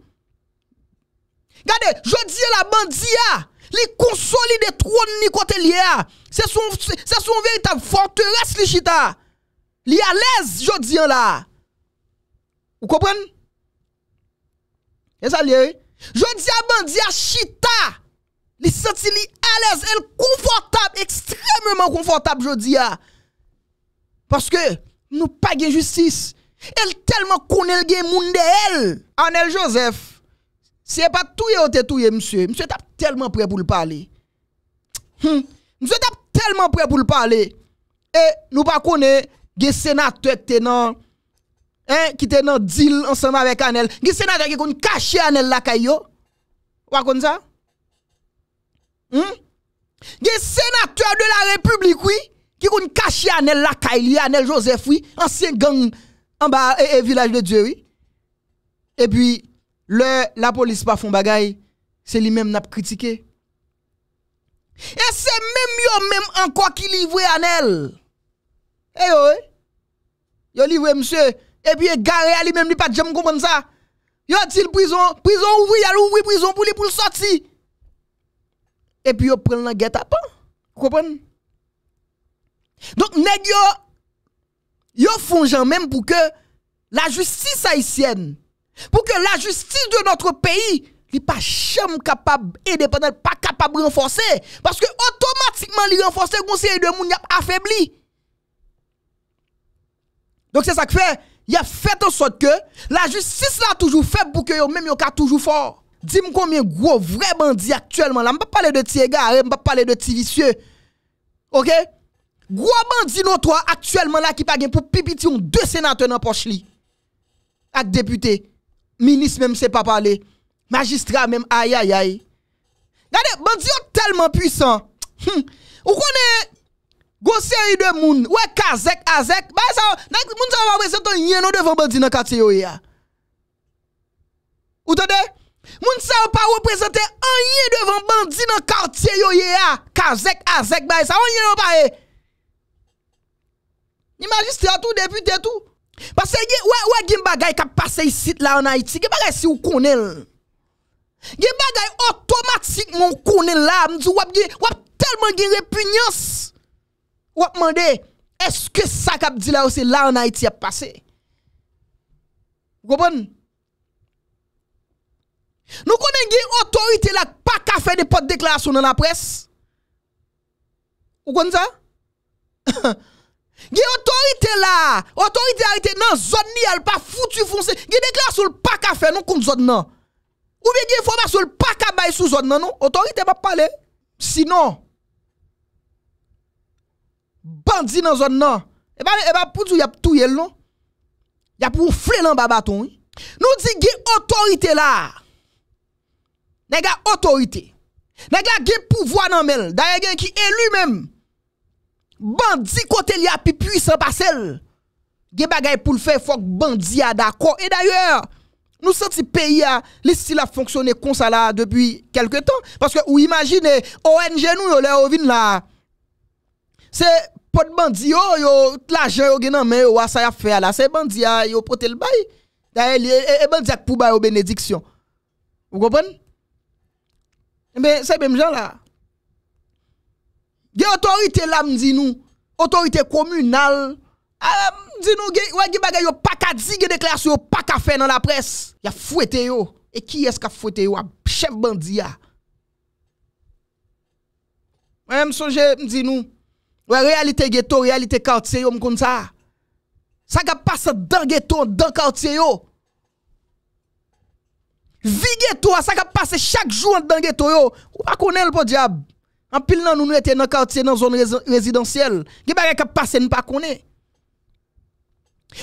Gade, là, la Li konsoli de tron ni kote li ya. Se son veritab fante res li chita. Li alèz jodi an la. Ou kopren? E sa li ya e? Jodi a bandi a chita. Li senti li alèz. El konfortab, ekstremèman konfortab jodi a. Paske nou pa gen justis. El telman konel gen moun de el. Anel Josef. Se e pa touye o te touye msye. Msye tap touye. tellement prêt pour le parler. Hmm. Nous sommes tellement prêts pour le parler. Et nous ne connaissons pas les sénateurs qui dans hein, qui étaient dans deal ensemble avec Anel. Les sénateurs qui ont caché Anel la Vous comme ça? Hmm? Des Les sénateurs de la République, oui, qui ont caché Anel la Anel Joseph, oui, ancien gang en bas et, village de Dieu, oui. Et puis, la police pas font bagaille c'est lui-même qui a critiqué. Et c'est même yo même encore qui à elle. Eh oui, eh. yo livre monsieur. Et eh puis garé à lui-même, il pas de comprendre ça. Yo dit prison, prison ouvri, il ouvri prison pour lui pour sortir. Et puis yo prend la guette à pan. Comprenez? Donc nèg yo yo font gens même pour que la justice haïtienne, pour que la justice de notre pays Li pa chèm kapab edepenal, pa kapab renforsè. Paske otomatikman li renforsè, gounse yè yè moun yap afèbli. Donk se sa kfe, yè fèt an sot ke, la justice la toujou fèb pou kè yon mèm yon ka toujou fòr. Di m konmye gwo vreman di aktuelman la, m pa pale de ti e gare, m pa pale de ti visye. Ok? Gwo mwen di nou towa, aktuelman la ki pagèm pou pipiti yon de senatè nan poch li. Ak depute, minis mèm se pa pale. Majistra mèm ayayay. Gade, bandi yo telman pwisan. Ou konè gosye yi de moun, wè kazek, azek, moun sa wap wè se ton yi eno devan bandi nan karte yo ye ya. Ou te de? Moun sa wap wè prezente an yi eno devan bandi nan karte yo ye ya. Kazek, azek, baye sa, wè yi eno wap aye. Ni majistra tou, depute tou. Wè gime bagay ka pase yi sit la anay ti, gime bagay si ou konè lè. Gye bagay otomatik moun kounen la, mdzi wap gye, wap telman gye repugnans. Wap mande, eske sa kap di la ou se la anay ti ap pase? Gwabon? Nou konen gye otorite la, pa kafe de pot dekla sou nan apres? Ou konen sa? Gye [laughs] otorite la, otorite ari te nan zon ni al pa foutu fonse, gye dekla sou l pa kafe nou kon zon nan. Ou bi ge foma sol pakabay sou zon nan nou? Otorite ba pale? Sinon Bandi nan zon nan E ba pou djou yap tou yel nou? Yap pou ou fle nan babaton? Nou di ge otorite la Nega otorite Nega ge pou vo nan men Daye gen ki en lui men Bandi kote li api pwisan pa sel Ge bagay pou l fe fok bandi ya dako E daye yo Nous sommes sentons pays a, style a fonctionné comme ça là depuis quelques temps. Parce que vous imaginez, ONG nous, yo, vin là. C'est pas de bandits, yo, yo, l'argent yo gen mais yo, ça y a fait là. C'est bandits, ah, yo, pote le bail. D'ailleurs, et bandits pour bail bénédiction. Vous comprenez? Mais eh ben, c'est même gens là. Il y a autorité là, me dit nous. Autorité communale. Ah, Giba ge yo pak a di ge dekla yas yo, pak a fe nan la pres, ya fwete yo. E ki es ke fwete yo, chef bandi ya. Mwenye, msonje, mdze nou. Realite geto, realite karte se yo mkond sa. Sa ge pase den geto, den karte se yo. Vi geto wa, sa ge pase chak jou en den geto yo. Ou akone lpo diyo? An pil nan nou nou ete nan karte se yo nan zone rezidansyel. Giba ge kase, nou akone.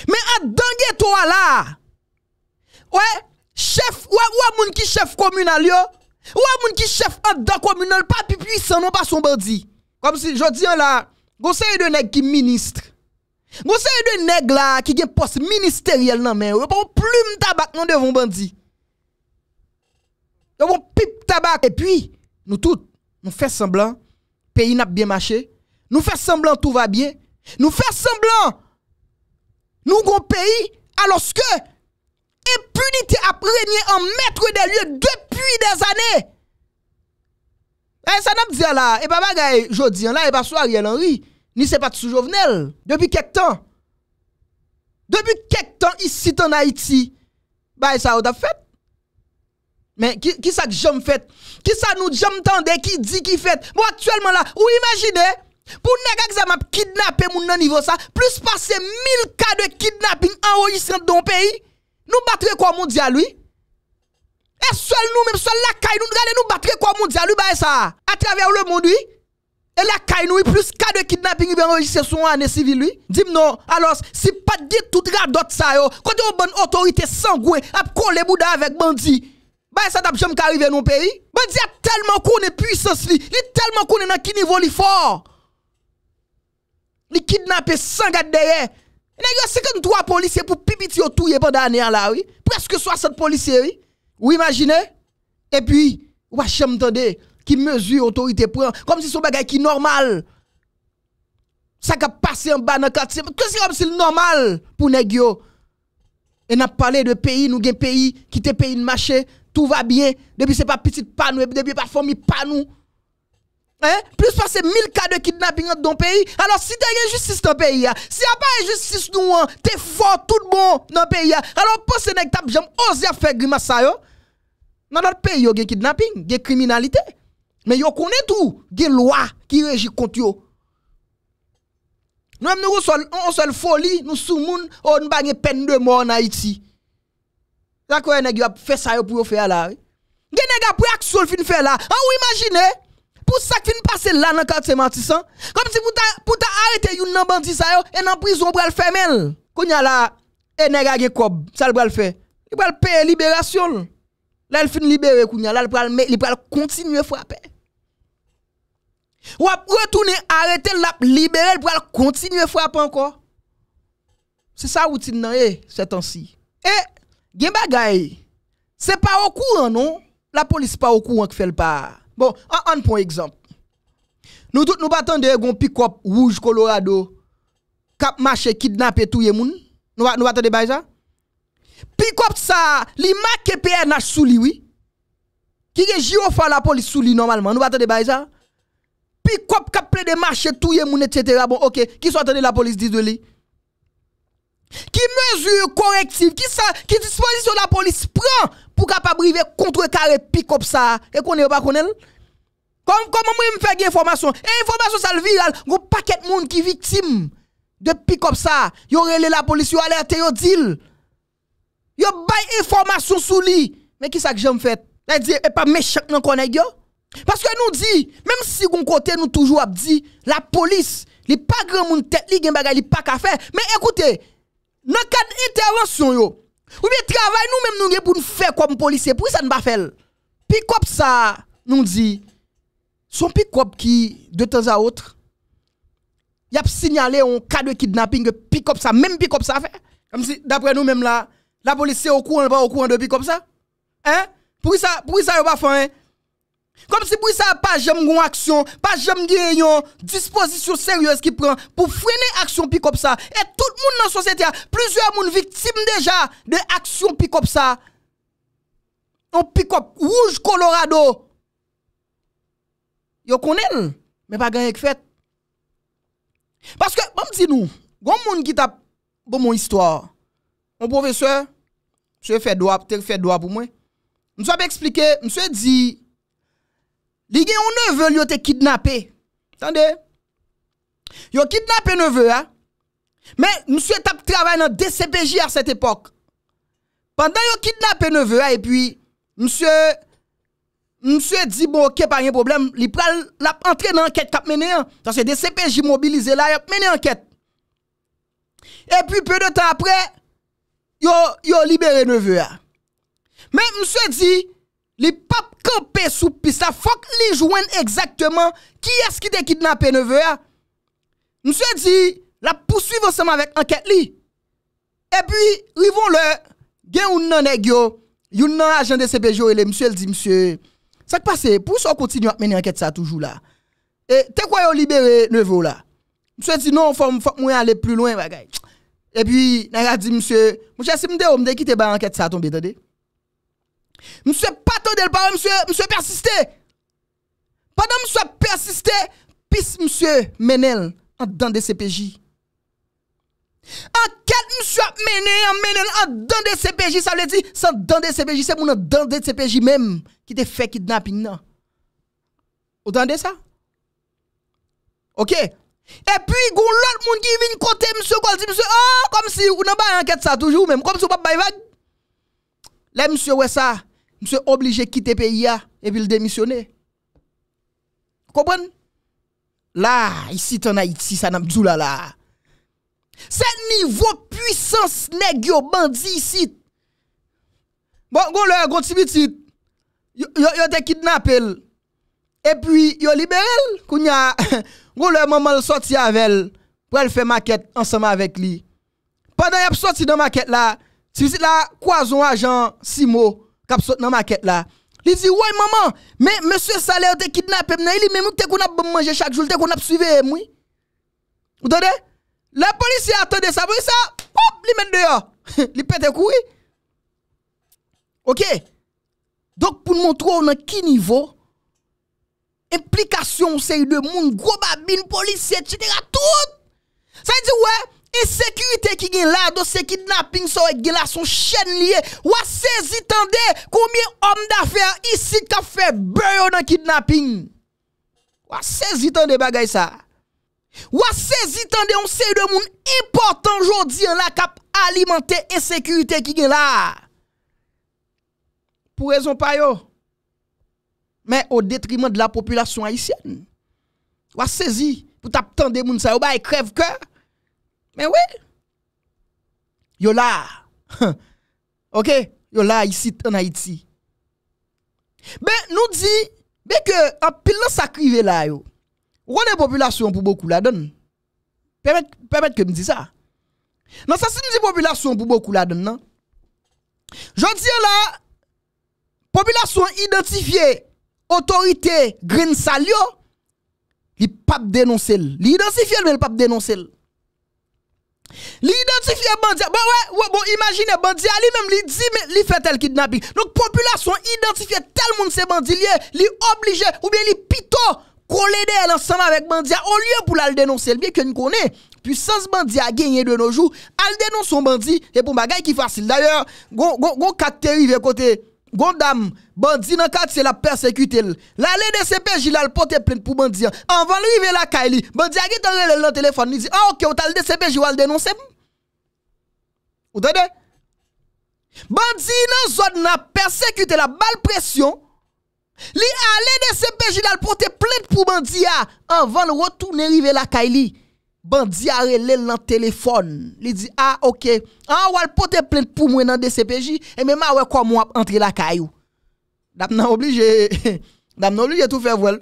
Men adan gen to ala. Ouè, ouè moun ki chef komunal yo. Ouè moun ki chef adan komunal. Pa pi pwisan non pa son bandi. Kom si jodi an la. Gose yon de neg ki ministre. Gose yon de neg la ki gen post ministeriel nan men. Ouè pou plume tabak non devon bandi. Ouè pou pip tabak. E pi, nou tout, nou fè semblan, peyi nap biye mache. Nou fè semblan tou va biye. Nou fè semblan, nou fè semblan, Nou goun peyi aloske epunite ap renyen an metre de lye depuy de zane. E san ap diya la, e ba bagay jodi, an la e pa swa riyel anri, ni se pati sou jovenel, depuy kek tan. Depuy kek tan isi tan Haiti, ba e sa ou da fèt. Men, ki sa k jom fèt, ki sa nou jom tan de ki di ki fèt, bo aktuelman la, ou imagine, Pou nè gè gè zè mè ap kidnapè moun nan nivò sa, plus pasè mil kade kidnapè yon enrojissè nan don peyi, nou batre kwa moun diya lwi? E sol nou mèm, sol lakay nou, gè lè nou batre kwa moun diya lwi ba e sa? A travè ou lè moun lwi? E lakay nou, plus kade kidnapè yon enrojissè sou anè sivil lwi? Dim nou, alòs, si pat gè tout rà dot sa yo, kote ou bon otorite sangwe, ap kon lè mouda avèk ban di, ba e sa dap jèm kari vè non peyi? Ban di a telman konè pwisans li, Li kidnappé sans garde derrière. a 53 policiers pour pipiti yo touye pendant année là oui. Presque 60 policiers oui. Vous imaginez Et puis ou pas qui mesure autorité prend comme si son bagage qui normal. Ça qui passé en bas dans quartier, comme si normal pour nèg Et n'a parlé de pays, nous un pays qui te pays de marché, tout va bien depuis c'est pas petit panou, depuis pas famille panou. Plis pa se mil ka de kidnapping yon don peyi, alo si te gen justice don peyi ya, si apan gen justice nou an, te fò tout bon don peyi ya, alo posen ek tap jèm ozi a fè grima sa yo, nan an peyi yo gen kidnapping, gen kriminalite. Men yo kounen tou, gen lwa ki reji kont yo. Nou emnen yo sou l foli, nou sou moun, ou oh, nou bagen pen de mò nan iti. La kwenen ek yo fè sa yo pou yo fè la. Gen nega pou yak sol fin fè la, an ah, ou imajine? Pour ça qui passe là dans le quartier Martissan, comme si pour ta arrêter yon nan bandit ça et nan prison pour le faire Quand y a là, et nèg ça le faire. Il va payer libération. Là il fin libérer kounya, là il va continuer frapper. Ou avez retourner arrêter la libérer pour continuer frapper encore. C'est ça routine dans eh, ces temps-ci. Et gien n'est c'est pas au courant non, la police pas au courant qui fait le pas. Bon, an pon ekzamp, nou tout nou batan de yon pikop wouj kolorado kap mache kidnap e touye moun, nou batan de bayza? Pikop sa li ma kepeye na souli wi, ki ge jio fa la polis souli normalman, nou batan de bayza? Pikop kap ple de mache touye moun et cetera, bon ok, ki sou atan de la polis dizwe li? Qui mesure corrective, qui, disposition la police prend pour capable arriver contre carré pick up ça et qu'on ne pas connaître Comment moi me fait des informations Et information ça le viral, un paquet de monde qui victime de pick up ça. Yo relé la police, yo yo deal. Yo bail information sous lui. Mais qui ce que j'aime fait dit eh, pas méchant non Parce que nous dit même si on côté nous toujours dit la police, il pas grand monde tête li gen pas qu'à faire. Mais écoutez dans cadre intervention yo, ou bien travail nous même nous pour nous faire comme policier, Pourquoi ça ne pas faire. pick ça nous dit son pick-up qui de temps à autre y a signalé un cas de kidnapping pick ça même pick-up ça fait. Comme si d'après nous même là, la police est au courant pas au courant de pick-up ça. Hein? ça pour ça pas faire hein? Kom si pou y sa pa jem gwen aksyon, pa jem gwen yon disposisyon seryoz ki pren pou fwene aksyon pikop sa. Et tout moun nan sosyete a, plizye moun viktim deja de aksyon pikop sa. An pikop rouge kolorado. Yo konen, men pa genye kvet. Paske, mwen mdi nou, gwen moun ki tap pou bon moun histwa, mwen profeseur, mwen fwe fwe doa pou mwen, mwen fwe bè eksplike, mwen fwe di, li gen yon neve li yo te kidnapè. Tande? Yo kidnapè neve a, men mswe tap travè nan DCPJ a set epok. Pandan yo kidnapè neve a, e pi mswe, mswe di boke par yon problem, li pral ap antre nan anket kap mene an, tan se DCPJ mobilize la, yo ap mene anket. E pi peu de tan apre, yo libere neve a. Men mswe di, Li pap kampe sou pisa, fok li jwen ekzakteman ki eski de kidnap e neve a. Mse di, la pousuive seman vek anket li. E pi, rivon le, gen ou nan e gyo, yon nan ajande sepejyo e le mse, el di mse, sak pase, pou sou kontinyo ap meni anket sa toujou la? E, te kwayo libere neve ou la? Mse di, non, fok mwen ale plu loin. E pi, nan ya di mse, mwen jase mde ou mde ki te bay anket sa toujou la? Mse pato del pa, mse persistè. Padan mse persistè, pis mse menèl an dande CPJ. An ket mse menèl an menèl an dande CPJ. Sa wè di, san dande CPJ. Se moun an dande CPJ mèm, ki te fèkid na pin nan. O dande sa? Ok. E pi, goun lòt moun ki vin kote mse kòl ti mse. Oh, kom si, ou nan ba an ket sa toujou mèm. Kom si ou pa bay vag. Le mse wè sa. mse oblije kite pe iya, epi l demisyone. Koubon? La, isi ton Haiti, sa nam djoula la. Se nivou puissance negyo bandi isi. Bon, goun lè, goun tibi tit, yo de kidnap el, epi yo liberel, kounya, [laughs] goun lè, maman l soti avel, pou el fe maket ansama vek li. Pendan epi soti de maket la, tibi sit la, kwa zon ajan si mou, Kap sot nan maket la. Li zi, woy maman, me, mese Saler te kidnapem, bon [laughs] nan ili men mou te kon ap manje chak joul, te kon ap suive mou. Ote de? Le polisi atode, sa brisa, pop, li men deyo. Li pet e koui. Ok. Dok pou n montrou nan ki nivou, implikasyon se yi de moun, grob abin, polisi, etik a tout. Sa yi zi, woy. E sekurite ki gen la do se kidnapping so e gen la son chen liye. Wa sezitande koumye om da fe a isi ka fe beyo nan kidnapping. Wa sezitande bagay sa. Wa sezitande on se yu de moun important jodi an la kap alimenter e sekurite ki gen la. Po rezon pa yo. Men o detrimen de la populasyon haisyen. Wa sezi pou tap tende moun sa yo ba e krev kèr. Men wè, yon la, ok, yon la yisit an Haiti. Ben nou di, ben ke apil nan sakri ve la yo, wènen populasyon pou boku la den, pèmet ke m di sa. Nan sa si m di populasyon pou boku la den nan, jò di la, populasyon identifiye otorite green salyo, li pap denonsel, li identifiye lve l pap denonsel. L'identifier bandit. Bon, bah ouais, bon, imaginez, bandit, ah, lui-même, il dit, mais fait tel kidnapping. Donc, population identifie tel monde ces bandits. lui obligé, ou bien lui pito, coller d'elle ensemble avec bandit, au lieu pour la dénoncer, bien que nous connaissons. Puissance bandit a gagné de nos jours, elle dénonce son bandit, et pour bagay qui facile. D'ailleurs, gon, gon, gon, côté. Gondam, bandi nan kat se la persekutel, la le de sepejil al pote plen pou bandi an, anvan li ve la kay li, bandi a git anlele lan telefon, ni di, anke ou tal de sepejil wal denonsem, ou dade, bandi nan zot nan persekutel a bal presyon, li a le de sepejil al pote plen pou bandi a, anvan li wotoune li ve la kay li, Bandiya rele lan telefon, li di, ah, ok, an ah, wal poten plen pou mwen nan DCPJ, e mwen mwen wakwa mwen ap entre la kayou. Dam nan oblige, [laughs] dam nan oblige tou fe vwel.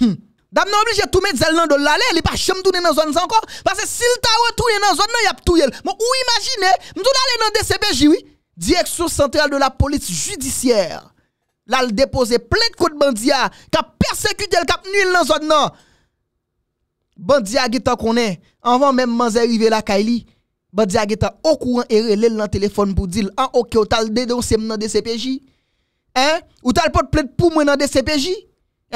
Hmm. Dam nan oblige tou men zel nan do lale, li pa chemdounen nan zon san kon, pase sil ta wè tou yen nan zon nan yap tou yen. Mwen ou imagine, mwen tou lale nan DCPJ, oui. Direksyon sentral de la polit judisièr, lal depose plen kout bandiya, kap persekute el kap nou yen nan zon nan. Bandi agi ta konen, anvan menm manze rive la kay li, bandi agi ta okou an ere lèl nan telefon pou dil, an ok, ou tal dede ou sem nan DCPJ, ou tal pot plèd pou mwen nan DCPJ,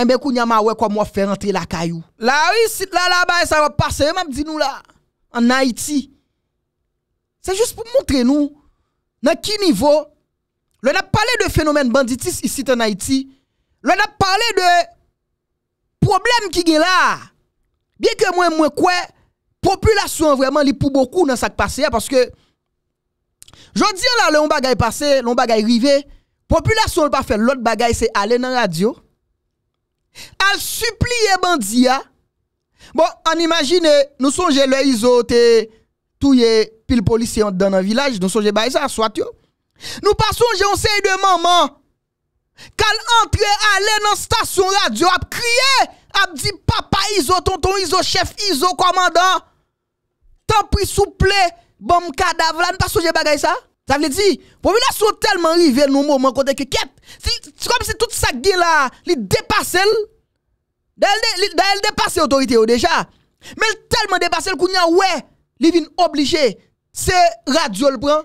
enbe eh kou nyama we kwa mwa fè rentre la kay ou. La ou yi sit la la baye sa wap pase, yon mam di nou la, an Haiti, se jous pou mwontre nou, nan ki nivou, lòy nap pale de fenomen banditis yi sit an Haiti, lòy nap pale de problem ki gen la, Biè ke mwen mwen kwe, populasyon vwèman li pou boku nan sak pase ya, paske, jodi an la lè yon bagay pase, lè yon bagay rive, populasyon lè pa fè, lòt bagay se ale nan radyo, al supli ye bandiya, bon, an imagine, nou son jè lè izote, tou ye pil polisyon dan nan vilaj, nou son jè bay sa, sou at yo, nou pason jè onseye de maman, kal entre ale nan stasyon radyo, ap kriye, ap di papa, iso, tonton, iso, chef, iso, komandant, tan pri souple, bom, kadaf, la, nou ta souje bagay sa? Sa vle di, pou vle la sou telman rive nou mou mwen kote kiket, si kom se tout sa gil la, li depase l, da el depase otorite yo deja, me l telman depase l kounyan we, li vin oblije, se radio l pran,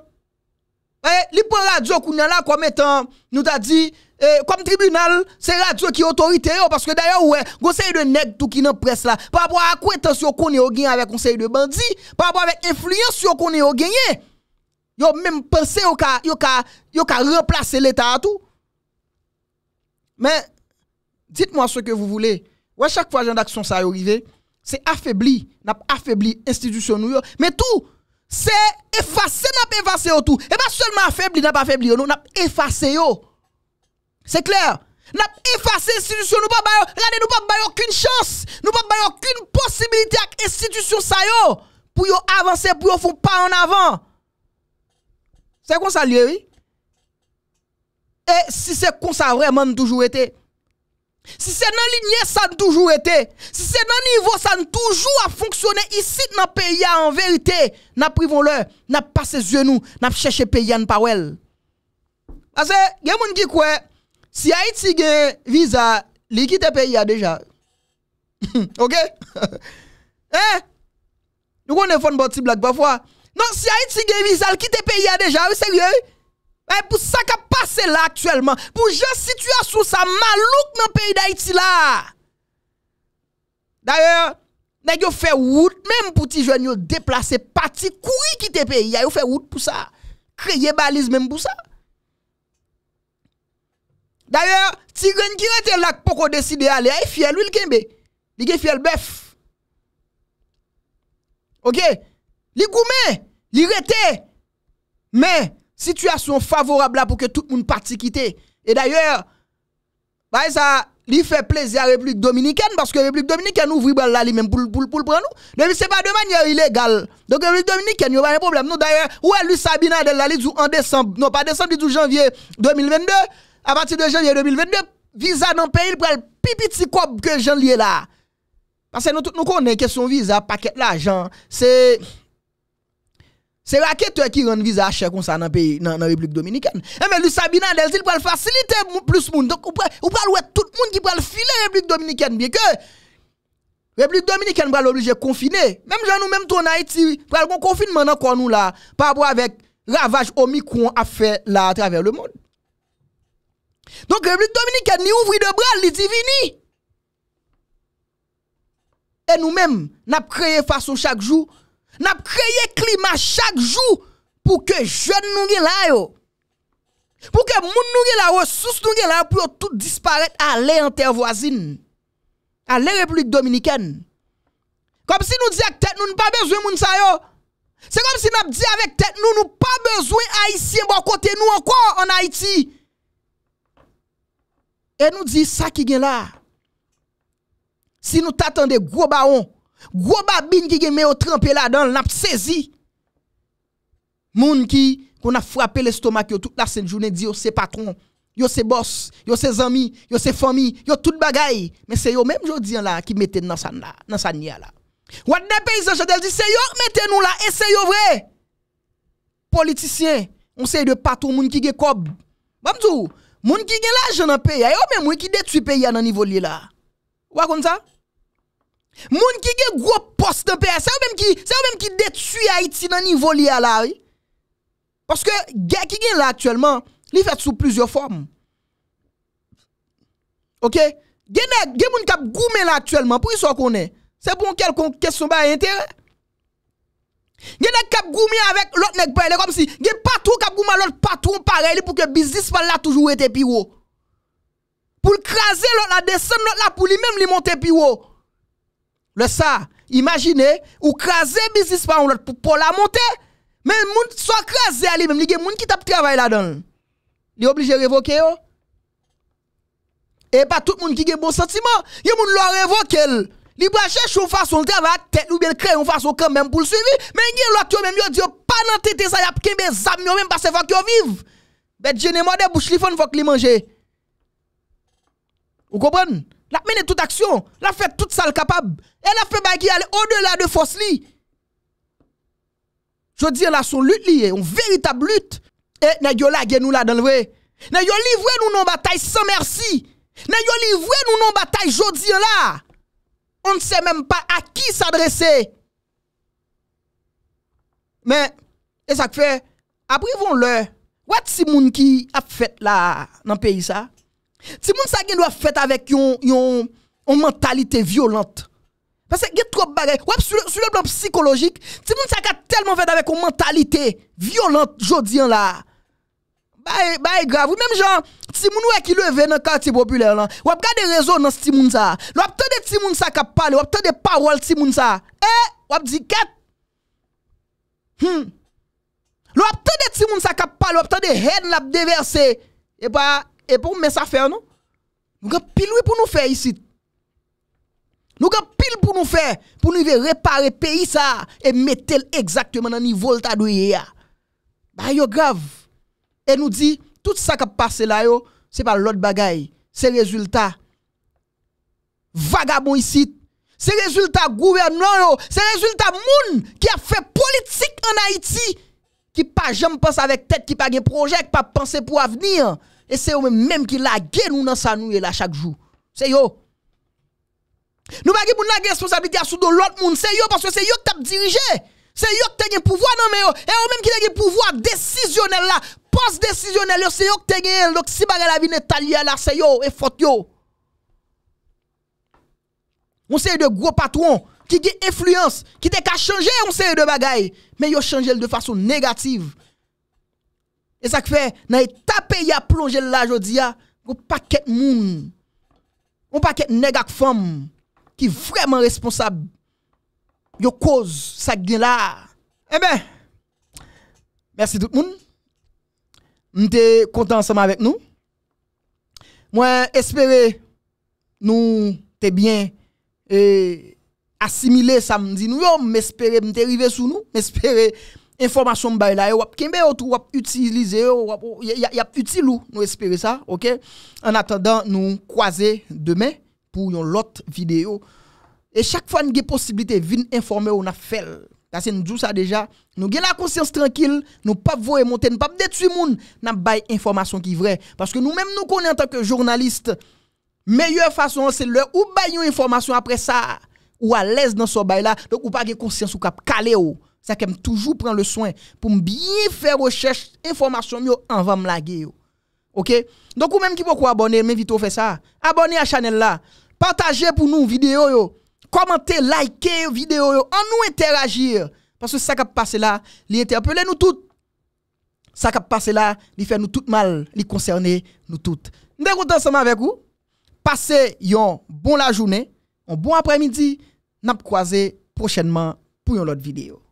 ve, li pran radio kounyan la, kwa metan nou ta di, Eh, comme tribunal, c'est radio qui autorité parce que d'ailleurs ouais, conseil de nèg tout qui dans presse là par rapport à quoi qu'on qu'on au gagné avec conseil de bandit, par rapport avec influence qu'on est au gagné. Hein? Yo même pensé yo cas yo ka yo remplacer l'état tout. Mais dites-moi ce que vous voulez. Ouais, chaque fois j'en d'action ça arrive. c'est affaibli, n'a affaibli institution nous mais tout c'est effacer n'a pas effacé tout. Et pas seulement affaibli n'a pas affaibli, nous n'a effacé yo. Se kler, nap ifase institisyon nou pa bayo, lade nou pa bayo kine chans, nou pa bayo kine posibilite ak institisyon sayo, pou yo avanse, pou yo foun pa an avan. Se kon sa liye vi? E si se kon sa vreman toujou ete? Si se nan linye san toujou ete? Si se nan nivou san toujou a fonksyone isi nan peya an verite, nap privon le, nap pase zyenou, nap cheche peyan parwel. Ase, gen moun di kwe? Si a iti gen vizal, li ki te peyi a deja. [laughs] Ok? [laughs] Eh! Nou kon ne fon bote si blak pa fwa. Non, si a iti gen vizal, ki te peyi a deja, wè, sè wè, wè. Wè, pou sa ka pase la aktuellement. Pou je situa sou sa malouk nan peyi da iti la. Da yo, nan yo fè wout mèm pou ti jwen yo deplase pati koui ki te peyi a yo fè wout pou sa. Kreye baliz mèm pou sa. D'ailleurs, Tigren qui était là pour qu'on décide d'aller, il est fier, lui, il Il est le bœuf. Ok? Il goumé, il rete. Mais, situation favorable là pour que tout le monde parti quitter. Et d'ailleurs, bah ça, il fait plaisir à la République dominicaine parce que la République dominicaine ouvre la là même pour pour pour prendre nous. mais c'est pas de manière illégale. Donc la République dominicaine, il n'y a pas de problème. Nous d'ailleurs, ouais, lui Sabina de la dit en décembre, non pas décembre, il dit janvier 2022. A pati 2 janvye 2022, visa nan peyi li pral pipi ti kob ke janvye la. Pase nou konen kesyon visa paket la, jan, se, se raket te ki yon visa a che kon sa nan peyi, nan Republik Dominikene. E men, li Sabina Nelzi pral fasilite plus moun, ou pral wet tout moun ki pral file Republik Dominikene biye ke Republik Dominikene pral oblije konfine. Mem jan nou mem ton a iti, pral kon konfine man nan kon nou la, pa bo avèk ravaj omikron a fe la atraver le moun. Donc, la République dominicaine, ni ouvre de bras, li divini. Et nous-mêmes, nous créé façon chaque jour, nous créé climat chaque jour pour que jeunes nous là Pour que les gens nous la ressource nous là pour tout disparaître aller en terre voisine. Aller République dominicaine. Comme si nous disions que nous n'avons pas besoin de nous C'est comme si nous dit avec tête nous n'avons pas besoin haïtien bon côté nous encore en Haïti. Et nous dit ça qui est là. Si nous t'attendons gros baron, gros babine qui est au trempé là dans l'a saisi. Moun qui qu'on a frappé l'estomac toute la semaine journée dit c'est patron, yo c'est boss, yo c'est amis, yo c'est famille, yo tout bagaille, mais c'est eux même jodi là qui mettent dans sa là, dans ça là. de paysan je dit c'est yo mettez nous là et c'est vrai. Politicien, on sait de patron moun qui est cob. Bamdou, Moun ki gen la ajen an peyay, yo men mwen ki detu peyay nan nivou li la. Ou akon sa? Moun ki gen gro post an peyay, sa ou men ki detu ya iti nan nivou li la la? Paske gen ki gen la aktuelman, li fet sou plizio form. Ok? Gen moun kap groumen la aktuelman, pou yiswa konen? Se bon kel kon kesyon ba a enterey? Gen nèg kap goumi avec l'autre nèg comme si gen patron cap l'autre patron pareil pour que business là toujours été plus Pour craser l'autre la descend l'autre la pour lui-même lui monter plus Le ça, imaginez ou craser business par l'autre pour pour la monter. Mais moun soit craser à lui-même, il y moun qui t'a travail là-dedans. Il est obligé de révoquer yo. Et pas tout le monde qui a bon sentiment, il y a moun l'a li va chercher une façon de tête ou bien créer une façon quand même pour le suivre mais il y a l'autre même yo dit pas dans tête ça y a kembe zam yo même parce que faut yo vive ben jeune moi de bouche li faut que li e, vous e, comprenez la mène toute action la fait toute ça capable elle a fait ba qui aller au-delà de force li je dis là son lutte lié une véritable lutte et n'a yo la nous là dans le vrai N'a yo livré nous non bataille sans merci N'a yo livré nous non bataille jodi là on ne sait même pas à qui s'adresser. Mais, et ça fait, après vont le, what si moun qui a fait là, dans le pays ça? Si moun ça doit fait avec une mentalité violente. Parce que y a trop de Ouais, Sur, le plan psychologique, si moun ça a tellement fait avec une mentalité violente, jodi là. E, ba e grav. Ou menm jan, timoun wè ki lè vè nan karti popüler lan. Wap gade rezon nan stimoun sa. Lo ap tè de stimoun sa kap pale, wap tè de parol stimoun sa. E, wap di ket. Hmm. Lo ap tè de stimoun sa kap pale, wap tè de hen lap deverse. E pa, e pou mè sa fè anon. Nou gap pil wè pou nou fè isi. Nou gap pil pou nou fè, pou nou ve repare peyi sa, e metel exaktouman nan nivol ta doye ya. Ba yo grav. et nous dit tout ça qui a passé là yo c'est pas l'autre bagaille c'est résultat vagabond ici c'est résultat gouvernement c'est résultat moun qui a fait politique en Haïti qui pas jamais pense avec tête qui pas de projet qui pas penser pour avenir et c'est eux même qui la nous dans sa nous là chaque jour c'est yo. nous pas qui responsabilité à sous l'autre monde c'est yo parce que c'est eux qui t'a dirigé c'est eux qui ont pouvoir non mais et eux même qui ont pouvoir décisionnel là poste décisionnel c'est eux qui ont donc si bagarre la vie Italia là c'est eux et faute yo on sait de gros patrons qui ont influence qui a changé changer on sait de bagaille mais yo changé de façon négative et ça fait dans état pays a plongé là y a ah, un paquet monde un paquet de ak femme qui vraiment responsables yo cause ça gain là. Eh ben merci tout le monde. M'te content ensemble avec nous. Moi espérer nous t'es bien et eh, assimiler ça me dit nous yo m'espérer m'te arriver sous nous, m'espérer information bay là ou kembe ou wap utiliser ou y a utile nous espérer ça, OK En attendant nous croiser demain pour une autre vidéo et chaque fois, nous avons possibilité de informer on a fait. Parce que nous ça déjà, nous avons la conscience tranquille, nous pas voir monter, nous pas détruire monde. nous avons information qui vraie. Parce que nous-mêmes, nous connaissons en tant que journaliste, meilleure façon, c'est le ou des information après ça, ou à l'aise dans ce bail là, donc ou pas de conscience ou cap calé ou. Ça qu'aime toujours prendre le soin pour bien faire recherche, information mieux avant me laguer. OK Donc ou même qui vous abonner, m'invite à faire ça. Abonnez à la chaîne là. Partagez pour nous vidéo commenter, liker vidéo, en nous interagir. Parce que ça qui passe là, il nous toutes, Ça qui passe là, il fait nous tout mal, il concerne nous toutes. Nous sommes ensemble avec vous. Passez une bon la journée, un bon après-midi. Nous croisé prochainement pour une autre vidéo.